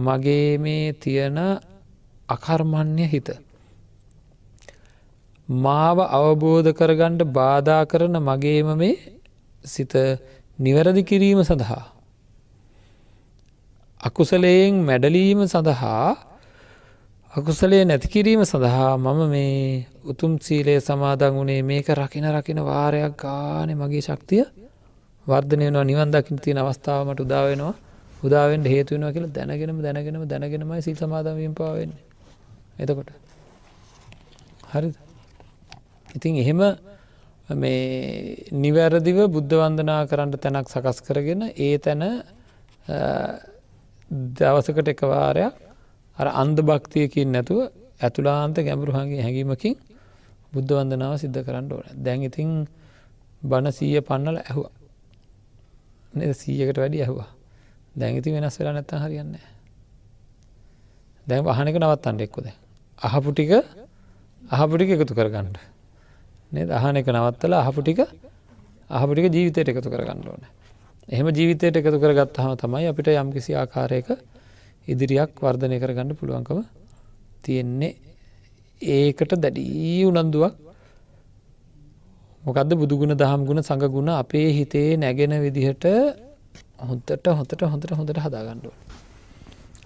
මගේ මේ තියෙන අකර්මණ්‍ය හිත මාව අවබෝධ කරගණ්ඩ බාධා කරන මගේම මේ සිත නිවැරදි කිරීම සඳහා අකුසලයෙන් මැඩලීම සඳහා අකුසලේ නැතිකිරීම සඳහා මම මේ උතුම් සීලය සමාදන් වුණේ මේක රකින රකින වාරයක් ගානෙ මගේ ශක්තිය වර්ධනය වනවා නිවන් දකිින් තියෙන අවස්ථාවමට උදාවෙනවා උදාවෙන් හේතුවෙනවා කියලා දැනගෙනම දැනගෙනම දැනගෙනමයි සිල් සමාධමීම් පාවෙන්නේ එතකොට හරි ඉතින් එහෙම මේ නිවැරදිව බුද්ධ වන්දනා කරන්නට තැනක් සකස් කරගෙන ඒ තැන දවසකට එකවාරයක් අර අන්ද භක්තියකින් නැතුව ඇතුලාන්ත ගැඹුරුහගේ හැඟීමකින් බුද්ධ වන්දනාව සිද්ධ කරන්න ඕන දැන් ඉතින් බණ සීය පන්නල ඇහවා නද සීයකට වැඩිය ඇහවා දැඟති වෙනස් වෙලා නැත්තන් හරියන්න දැන් අහනක නවත්තන්ට එක්කොද අහපු ටික අහපු ටික එකතු කරගන්නට නද අහන එක නවත්තලා අහපු ටික අහපු ටික ජීවිතයට එකතු කරගන්න ඕන එහෙම ජීවිතයට එකතු කරගත් හම තමයි අපිට යම් කිසි ආකාරයක ඉදිරියක් වර්ධනය කරගන්න පුළුවන්කම තියෙන්නේ ඒකට දැඩී උනන්දුවක් මොකක්ද බුදුගුණ දහම් ගුණ සඟගුණ අපේ හිතේ නැගෙන විදිහට හොන්තට හොතට හොඳට හොඳට හදාගණ්ඩුව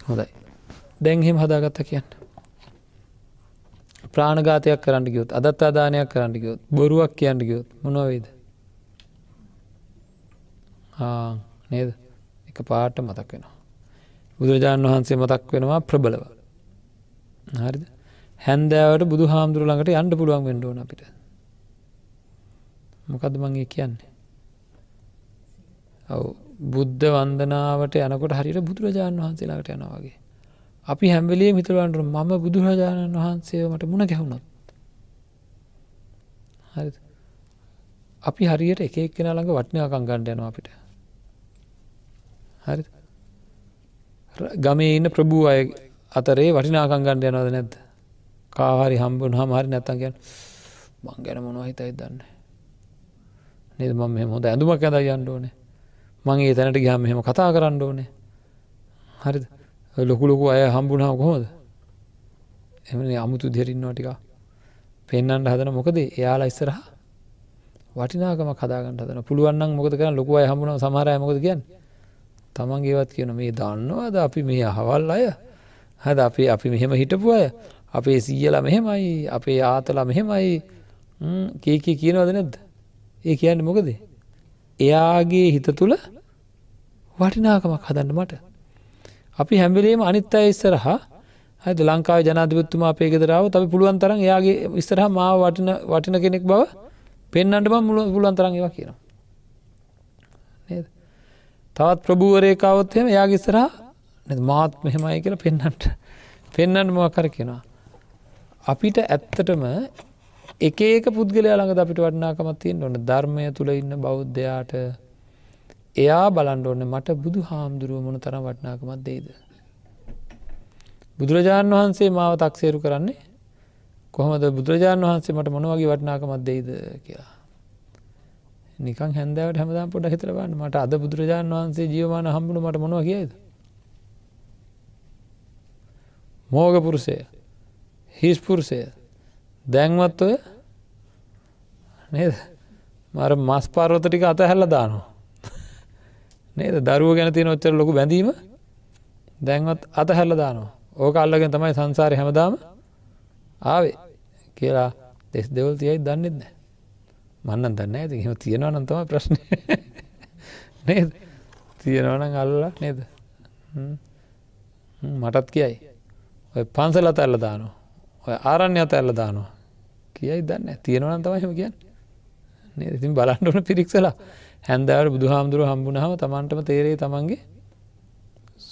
හොඳයි දැන්හෙම හදාගත්ත කියන්න ප්‍රාණගාතයක් කරන්න ගියොත් අදත් අදානයක් කරන්න ගියොත් බොරුවක් කියන්න ගියොත් මොනොවේද නේද එක පාට මතක් වෙනවා බුදුරජාණන් වහන්සේ මතක් වෙනවා ප්‍රබලව හරිද හැන්දෑවට බුදු හාමුදුරුවළඟට අන්ඩ පුළුවන් වෙන්ඩුවන අපිට මොකද මගේ කියන්නේ. ඔව බුද්ධ වන්දනාවට යනකොට හරිට බුදුරජාණන් වහන්සේලාට යනවාගේ. අපි හැම්වලිය මිතුරන්ට මම බුදුරජාණන් වහන්සේමට මුණ ගැහුණොත්. හරි අපි හරියට එකෙක් කෙන ළඟ වට්නයකං ගණ්ඩ යනවා අපිට. හරි ගමේ ඉන්න ප්‍රභූ අය අතරේ වටිනාකං ගණ්ඩ යනවද නැද්ද කාහරි හම්බුන් හමහරි නැත්තන් ගැන මං ගැන මොනව හිතයි දන්න නේද මම මෙම හොඳ ඇඳුමක් ඇඳ යන්න ඕනේ මං ඒ තැනට ගියාම මෙහෙම කතා කරන්න ඕනේ හරිද ලොකු ලොකු අය හම්බුණාව කොහොමද එම අමුතු දෙරින්නවා ටිකා පෙන්න්නට හදන මොකද එයාලා ඉස්සරහ වටිනාකම කදාගට හදන පුළුවන් මොකද කරන ලොකු අය හමුණ සමහරය මොකද කියන්න තමන්ගේවත් කියන මේ දන්නවාද අපි මේ අහවල් අය හද අපේ අපි මෙහෙම හිටපු අය අපේ සීියල මෙහෙමයි අපේ ආතලා මෙහෙමයි කේකේ කියනවද නැද්ද ඒ කියන්න මොකද එයාගේ හිත තුළ වටිනාකමක් හදන්න මට අපි හැම්බිලේම අනිත් අය ඉස්සරහා ඇද ලංකාව ජනාධපත්තුම අපේ ගෙදරාව තම පුළුවන් තරන් යාගේ ඉස්සරහ මා වටින වටින කෙනෙක් බව පෙන්න්නට බ මුල පුළුවන් තරන්වා කියනවා තවත් ප්‍රභූවරයකාවත්යම යාගේ ඉස්සරහා මාත් මෙහෙමයි කියලා පෙන්නට පෙන්නට මොකර කෙනවා අපිට ඇත්තටම එක ඒක පුද්ගලයා ළඟ අපිට වටනාකමත්තියෙන් ඔන්න ධර්මය තුළ ඉන්න බෞද්ධයාට එයා බලන්ඩ ඔන්න මට බුදු හාමුදුරුව මොන තර වටනාකමත් දෙයිද. බුදුරජාණන් වහන්සේ මාව තක්සේරු කරන්නේ කොහොමද බුදුරජාණන් වහන්සේ මට මොනවගේ වටනාකමත් දෙයිද කියලා. නිකන් හැදවට හැමදම් පොට හිතරබන්න මට අද බුදුරජාණන් වහන්සේ ජීවමාන හම්බුණු මට මොනව කියයිද. මෝගපුරුසය හිස්පුරුසය දැන්වත් ඔය නේද මර මස් පාරෝත ටික අතහැල්ල දානවා නේද දරුව ගැන තියෙන ඔච්චර ලොකු බැඳීම දැන්වත් අතහැල්ල දානවා ඕක අල්ලගෙන තමයි සංසාරය හැමදාම ආවේ කියලා දෙස් දෙවල් තියයි දන්නෙත් නෑ මන්නන් දන්න ඇති හෙම තියෙනවා නන්තම ප්‍රශ්න නේද තියෙනවන අල්ලලා නේද මටත් කියයි ඔය පන්සල අත ඇල්ල දානවා ඔය ආරණ්‍ය අත ඇල්ල දානවා කියයි දන්න තියෙනවන තමයිම කියන්න ඉතින් බලන්ටන පිරික්සලා හැන්දාවට බුදු හාමුදුරුව හම්බුණහම තමන්ටම තේරේ තමන්ගේ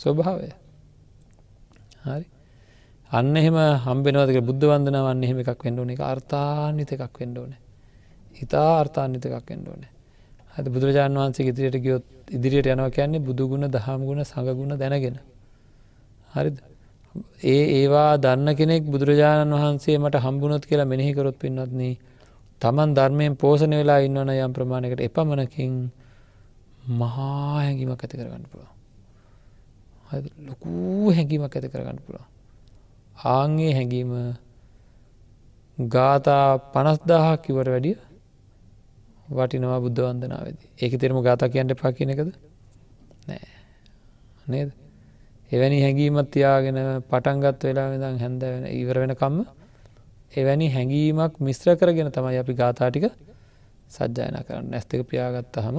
ස්වභාවය හරි අන්න එහෙම හම්බෙනවදක බුද්ධ වන්දනවන්න එහෙම එකක් වෙන්ඩෝන එක අර්ථාන්විත එකක් වෙන්ඩෝන හිතා අර්ථාන්විත එකක් වෙන්ඩෝන ඇත බුදුරජාන් වහන්සේ ඉදිරියට ගියොත් ඉදිරියට යනව කියන්නේ බුදුගුණ දහම්ගුණ සඟගුණ දැනගෙන හරිද ඒ ඒවා දන්න කෙනෙක් බුදුරජාණන් වහන්සේ මට හම්බුණොත් කියලා මෙනෙහිකරොත් පින්නත්න තමන් ධර්මයෙන් පෝසණ වෙලා ඉන්නවන යම් ප්‍රමාණයකට එපමණකින් මහා හැඟීමක් ඇති කරගන්න පුළුව. ලොකූ හැඟීමක් ඇති කරගන්න පුළුව. ආංගේ හැඟීම ගාතා පනස්දාහක් කිවට වැඩිය වටිනවා බුද්ධ වන්දනාවද ඒක තෙරම ගාතා කියන්ට පා කියන එකද නෑ නේද? එවැනි හැඟීමත් තියාගෙන පටන්ගත් වෙලා වෙදම් හැඳ වෙන ඉවර වෙනකම්ම එවැනි හැඟීමක් මිශ්‍ර කරගෙන තමයි අපි ගාථාටික සජ්ජායන කරන්න ඇස්තක පියාගත්ත හම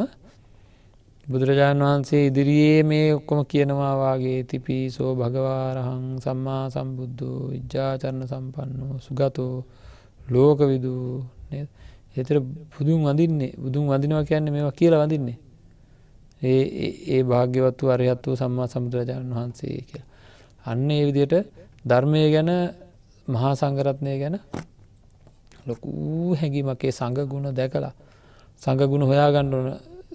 බුදුරජාණන් වහන්සේ ඉදිරියේ මේ ඔක්කොම කියනවාවාගේ තිපී සෝ භගවාරහං සම්මා සම්බුද්ධ විජ්ජාචරණ සම්පන්නෝ සුගතෝ ලෝකවිදූ එතර බුදුන් වඳන්නේ බුදුන් වඳනවා කියන්නේ මේවා කියලා වඳන්නේ ඒ ඒ භාග්‍යවත් වූ අරයත් වූ සම්මා සම්බුදුරජාණන් වහන්සේ කියලා. අන්න ඒ විදියට ධර්මය ගැන මහා සංගරත්නය ගැන ලොකූ හැඟීමකේ සඟගුණ දැකලා සඟගුණ හොයාගණ්ඩුන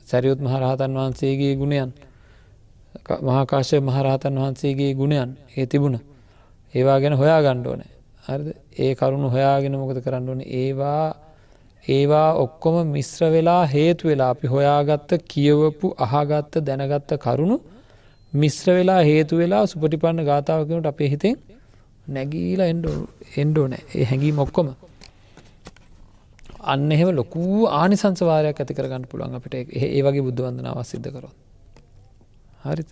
සැරියුත් මහරහතන් වහන්සේගේ ගුණයන් මහාකාශය මහරහතන් වහන්සේගේ ගුණයන් ඒ තිබුණ ඒවා ගැන හොයා ගණ්ඩෝනෑ හරිද ඒ කරුණු හොයාගෙන මොකද කරන්න ඕන ඒවා ඒවා ඔක්කොම මිශ්‍ර වෙලා හේතු වෙලා අපි හොයාගත්ත කියවපු අහගත්ත දැනගත්ත කරුණු මිශ්‍ර වෙලා හේතු වෙලා සුපටිපන්න ගාථාවකනට අපේ හිතෙන් නැගීලා එන්ඩෝ එන්ඩෝ නෑ ඒ හැඟී මොක්කොම අන්න එහෙම ලොකු ආනිසංසවාරයක් ඇති කරගන්න පුළුවන් අපට ඒ වගේ බුද්ධවන්දනාව සිද්ධ කරොත් හරි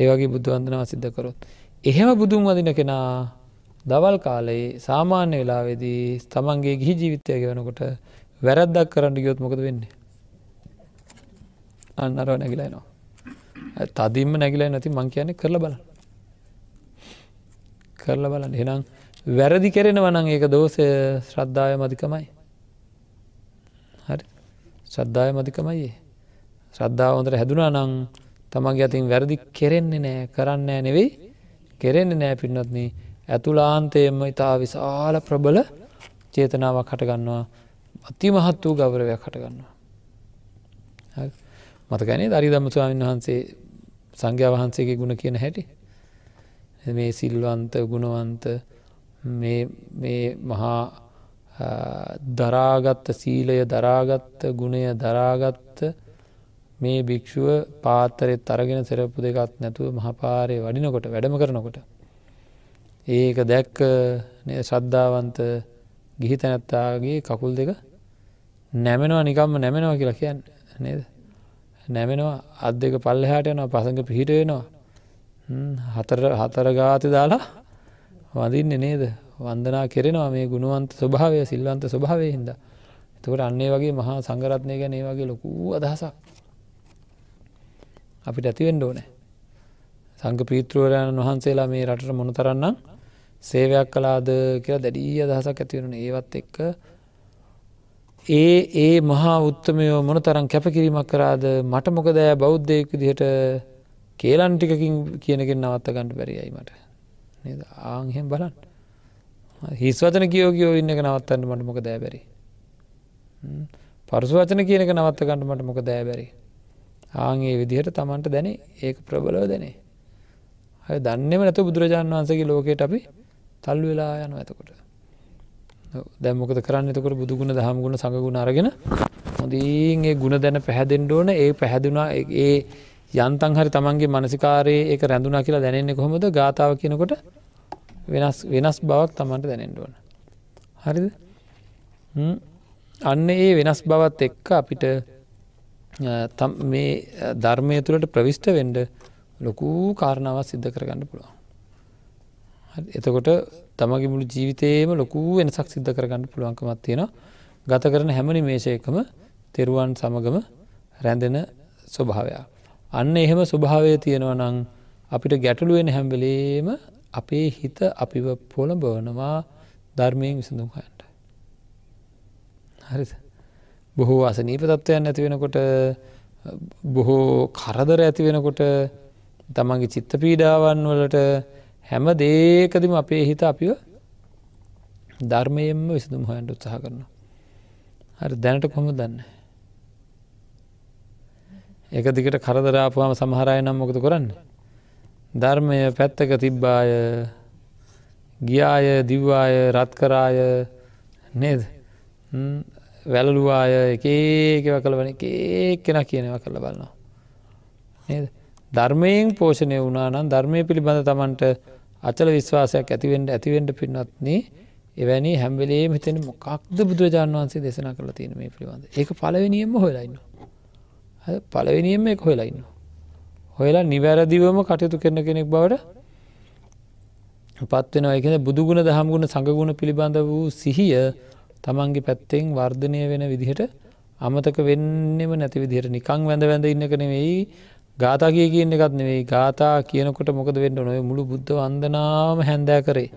ඒ වගේ බුද්ධවන්දනාව සිද්ධ කරොත් එහෙම බුදුන් වදින කෙනා දවල් කාලයේ සාමාන්‍ය වෙලාවෙදී තමන්ගේ ගිහි ජීවිතය ගෙවනකොට වැරද්දක් කරන්න ගියොත් මොකද වෙන්නේ. අන්නරව නැගිලයිනවා. තදින්ම නැගිලයි නැති මං කියන්නේ කරල බල. කරල බලන්න එනම් වැරදි කෙරෙන වනං ඒක දෝසය ශ්‍රද්ධාය මධිකමයි. හරි ශ්‍රද්ධාය මධිකමයි. ශ්‍රද්ධාව හොඳට හැදුනා නං තමන්ගේ අතින් වැරදි කෙරෙන්නේ නෑ කරන්න නෙවෙයි කෙරෙන්නේ නෑ පින්නත්න්නේ ඇතුලාන්තයම ඉතා විශාල ප්‍රබල චේතනාවක් හටගන්නවා අතිමහත් වූ ගෞරවයක් හටගන්නවා. මතකනේ දරි දමස්වාමන් වහන්සේ සංඝ්‍යා වහන්සේගේ ගුණ කියන හැටි. මේ සිල්වන්ත ගුණවන්ත මේ මහා දරාගත්ත සීලය දරාගත්ත ගුණය දරාගත්ත මේ භික්‍ෂුව පාතරෙත් අරගෙන සෙරප්පු දෙකත් නැතුව මහපාරය වඩිනකොට වැඩම කරනකොට ඒක දැක්ක ශ්‍රද්ධාවන්ත ගිහි තැනැත්තාගේ කකුල් දෙක නැමෙනවා නිකම්ම නැමෙනවා කියලා කියන්න නේද. නැමෙනවා අත් දෙක පල්ලෙහාට යනවා පසඟ පිහිටවෙනවා හතර හතර ගාති දාලා වඳන්න නේද වන්දනා කෙරෙනවා මේ ගුණුවන්ත ස්වභාවය සිල්වන්ත ස්වභාවය හින්ද. එතකට අන්නේ වගේ මහා සංගරත්නය ගැන ඒ වගේ ලොකූ අදහසක් අපිට ඇතිවෙන්ඩ ඕනෑ. සංග ප්‍රීත්‍රවරයණන් වහන්සේලා මේ රට මොනතරන්නම් සේවයක් කලාද කියලා දැඩී අදහසක් ඇතිවරුණ ඒවත් එක්ක ඒ ඒ මහා උත්තමයෝ මොන තරම් කැපකිරීමක් කරාද මට මොකදෑ බෞද්ධයක දිහට කේලන් ටිකකින් කියනගෙන් නවත්ත ගණඩ බැරියයි මට නද ආංහෙම බලන්න හිස්වචන කියෝ කියෝ ඉන්න නවත්තන්න මට මොක දෑ බැරි පරසු වචන කියනක නවත්ත ගණඩ මට මොක දෑ බැරි ආංගේ විදිහට තමන්ට දැනේ ඒක ප්‍රබලව දැනේ දන්නෙම නැතු බුදුරජාණන් වන්සගේ ලෝකයට අපි තල්ලු වෙලා යන ඇතකොට දැමොකද කරන්න එතකොට බුදුගුණ දහමගුණ සඟගුණ අරගෙන හොඳීන්ගේ ගුණ දැන පැහැදෙන්ට ඕන ඒ පැහැදුනා ඒ යන්තන් හරි තමන්ගේ මනසිකාරයේ එක රැඳුනා කියලා දැනෙන්නේ කොහොමද ගාථාව කියනකොට වෙනස් වෙනස් බවක් තමන්ට දැනෙන්ට ඕන හරිද අන්න ඒ වෙනස් බවත් එක්ක අපිට මේ ධර්මය තුළට ප්‍රවිෂ්ට වෙන්ඩ ලොකූ කාරණාව සිද්ධ කරගන්න පුළුවන් එතකොට තමගේ මුළු ජීවිතයේම ලොකු වෙනසක් සිද්ධ කරගන්න පුළුවන්කමත් තියෙන ගත කරන හැමනි මේශයකම තෙරුවන් සමගම රැඳෙන ස්වභාවයා. අන්න එහෙම ස්වභාවය තියෙනව නං අපිට ගැටලුවෙන හැම්බලේම අපේ හිත අපිව පොළඹවනවා ධර්මයෙන් විසඳුම්හයන්ට. හරි බොහෝ අසනීප තත්ත්වයන් ඇති වෙනකොට බොහෝ කරදර ඇති වෙනකොට තමන්ගේ චිත්ත පීඩාවන් වලට හැම දේකදම අපේ හිත අපිව ධර්මයෙන්ම විසඳම් හොයන්ට උත්සාහ කරනවා. හරි දැනට කොම දන්න. එක දිකට කරදරාපුහම සමහරය නම් මොකද කරන්න. ධර්මය පැත්තක තිබ්බාය ගියාය දිව්වාය රත්කරාය නේද වැලලුවාය එකඒකව කළවන එකඒ කෙන කියනව කරල බලන්නවා. නේද? ධර්මයෙන් පෝෂණය වුණා නම් ධර්මය පිළිබඳ තමන්ට අචල විශ්වාසයක් ඇතිවෙන්ට ඇතිවෙන්ට පින්නත්න්නේ එවැනි හැම්වලේ මෙතන මොකක්ද බුදුරජාන් වන්සේ දෙසනා කළ තියෙන මේ පිළිබඳ ඒක පලවෙනියම හොලයින්න පලවෙනියම එක හොලයින්න හොයලා නිවැරදිවම කටයුතු කරන කෙනෙක් බවට පත්වෙන එකන බුදුගුණ දහම්ගුණ සඟගුණ පිළිබඳ වූ සිහිය තමන්ගේ පැත්තෙන් වර්ධනය වෙන විදිහට අමතක වෙන්නෙම නැති විදිහට නිකං වැඳ වැඳ ඉන්න කනෙවෙයි ගාතාගේ කියන්න එකත් නෙවෙයි ගාතා කියනකොට මොකද වෙන්න නොව මුළු බුද්ධ වන්දනාම හැන්දෑ කරේ.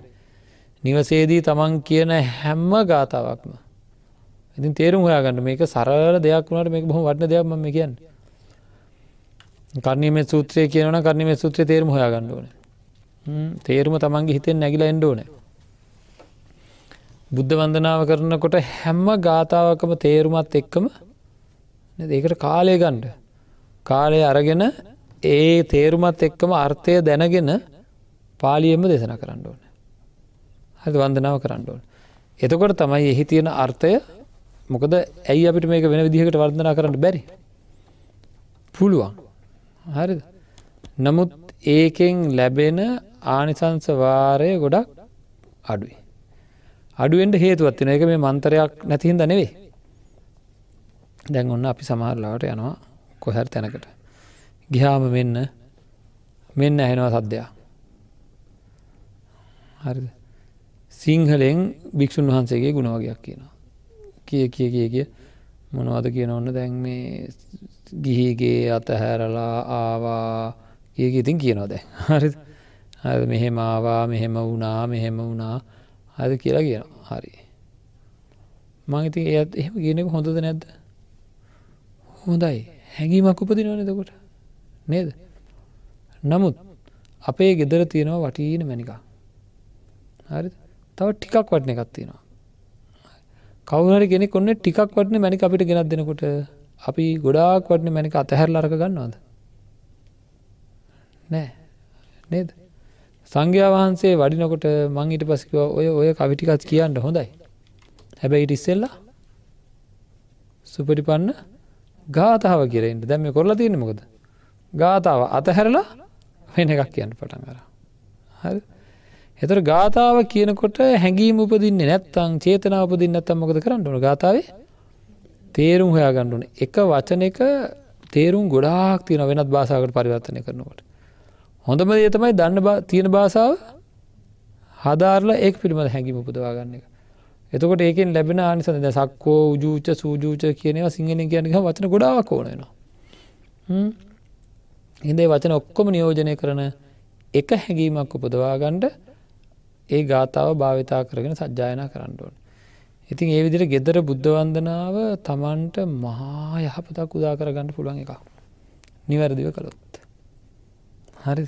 නිවසේදී තමන් කියන හැම්ම ගාතාවක්ම. ඉතින් තේරුම් හයාගන්න මේක සරල දෙයක් වනට මේක බොහොම වටන දෙයක්ම මේ කියන්න. කරණීම සූත්‍රය කියනන කරණීම සූත්‍රය තේරම හොයාගන්න ඕන. තේරුම තමන්ගේ හිතෙන් නැගිල එන්ඩ ඕන. බුද්ධ වන්දනාව කරනකොට හැම්ම ගාථාවකම තේරුමත් එක්කම ඒකට කාලය ගණ්ඩ කාලය අරගෙන ඒ තේරුමත් එක්කම අර්ථය දැනගෙන පාලියෙන්ම දෙසන කරන්න ඕන. හද වන්දනාව කරන්න ඕන. එතකොට තමයි එහි තියෙන අර්ථය මොකද ඇයි අපිට මේක වෙන විදිහකට වර්ධනා කරන්න බැරි. පුළුවන් හරි නමුත් ඒකෙන් ලැබෙන ආනිසංසවාරය ගොඩක් අඩුයි. අඩුවෙන්ට හේතුවත්තින එක මේ මන්තරයක් නැතිහින්ද නෙවේ. දැන් ඔන්න අපි සමහරලාවට යනවා කොහැර තැනකට ගිහාම මෙන්න මෙන්න ඇහෙනවා සද්‍යයා හරිද සිංහලෙන් භික්‍ෂූන් වහන්සේගේ ගුණවගයක් කියනවා කිය කිය කිය කිය මොනවද කියන ඔන්න දැන් මේ ගිහිගේ අතහැරලා ආවා කියක ඉතින් කියනවා දැ හරි හද මෙහෙම ආවා මෙහෙම වුණා මෙහෙම වුණා හද කියලා කියනවා හරි මං ඉතින් ඒත් එහෙම කියනෙක හොඳද නැද්ද හොඳයි හැඟීමක් උපදිනවන දකොට නේද නමුත් අපේ ගෙදර තියෙනවා වටීන මැනිකක් හරි තව ටිකක් වටන එකක් තියෙනවා කවුනර කෙනෙ කොන්න ටිකක් වටන මැනික අපිට ගෙනත් දෙනකොට අපි ගොඩාක් වටන මැනික අතහැර ලරක ගන්නවාද නෑ නේද සංඝයා වහන්සේ වඩිනකොට මං ඊට පස්කිව ඔය ඔය කවිටිකත් කියන්න හොඳයි හැබැයි ඉටිස්සෙල්ලා සුපටිපන්න ගාතාව කියෙරෙන්ට දැම මේ කොල්ල තියෙන මොකද ගාතාව අතහැරලා වෙන එකක් කියන්න පටන් කර හරි එතර ගාතාව කියනකොට හැඟීම උපදින්නේ නැත්තං චේතනා උපදින්න නැත්තම් මොකද කරන්න ඕන ගාතාවේ තේරුම් හොයා ගණ්ඩුන එක වචන එක තේරුම් ගොඩාක් තියෙන වෙනත් භාසාකට පරිවර්තනය කරනකොට හොඳම ඒ තමයි දන්න තියෙන භාසාාව හදාරලා එක් පිළිබඳ හැඟීම උපදවා ගන්න එක එතකොට ඒකෙන් ලැබෙන ආනිසඳ සක්කෝ උජූච සූජූච කියනවා සිංහලින් කියනක වචන ගොඩාක් ඕනනවා. හිදේ වචන ඔක්කොම නියෝජනය කරන එක හැඟීමක් උපදවාගණ්ඩ ඒ ගාථාව භාවිතා කරගෙන සජ්ජායනා කරන්න ඕන. ඉතින් ඒ විදිර ගෙදර බුද්ධවන්දනාව තමන්ට මහා යහපතක් උදා කරගන්න පුළුවන් එකක්. නිවැරදිව කළොත්. හරි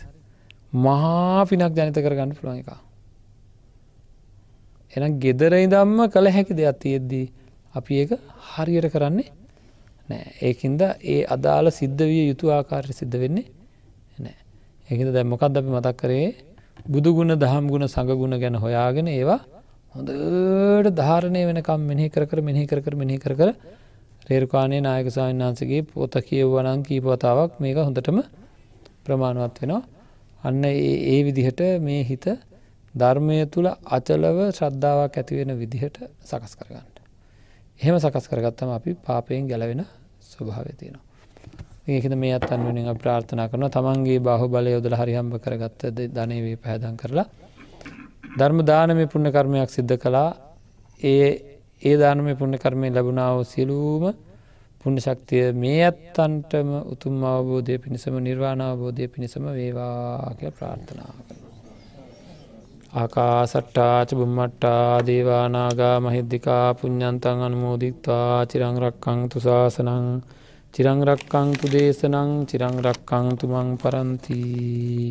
මහා පිනක් ජනිත කරගන්න පුළුවන් එකක්. එන ගෙදරයි දම්ම කළ හැකි දෙයක් තියෙද්දී අපි ඒක හරියට කරන්නේ නෑ ඒකින්ද ඒ අදාළ සිද්ධ විය යුතු ආකාරය සිද්ධ වෙන්නේ නෑ ඒකද දැම්මොකක්ද අපි මතක් කරේ බුදුගුණ දහම් ගුණ සඟගුණ ගැන හොයාගෙන ඒවා හොඳට ධාරණය වෙනකම් මෙහි කර කර මෙහි කර කර මෙහි කර කර රේරුකාණය නායකසාන් වහන්සගේ පොත කියව්වනං කීපවතාවක් මේක හොඳටම ප්‍රමාණවත් වෙනවා අන්න ඒ විදිහට මේ හිත ධර්මය තුළ අචලව ශ්‍රද්ධාවක් ඇතිවෙන විදිහට සකස් කරගන්න. එහෙම සකස් කරගත්තම අපි පාපයෙන් ගැලවෙන ස්වභාවය තියෙනවා. ඒකද මේ අත්තන් වෙනින් ප්‍රාර්ථනා කරන තමන්ගේ බාහ බලය යොදල හරිහම්බ කරගත්ත ධනයවී පැහැදන් කරලා. ධර්ම දානමය පුුණ කර්මයක් සිද්ධ කලා ඒ ඒ දානමය පුුණ කර්මය ලැබුණාව සිලූම පුුණ ශක්තිය මේ අත්තන්ටම උතුම් අවබෝධය පිණිසම නිර්වාණ අවබෝධය පිණිසම වේවා කියල ප්‍රාර්ථනා කරන. ආකාසට්ටාච බුම්මට්ටා දේවානාගා මහිද්දිකා පුඤ්ඥන්තන් අනුමෝදික්වා චිරංරක්කං තුසාසනං චිරංරක්කං තුදේශනං චිරංරක්කං තුමං පරන්තිී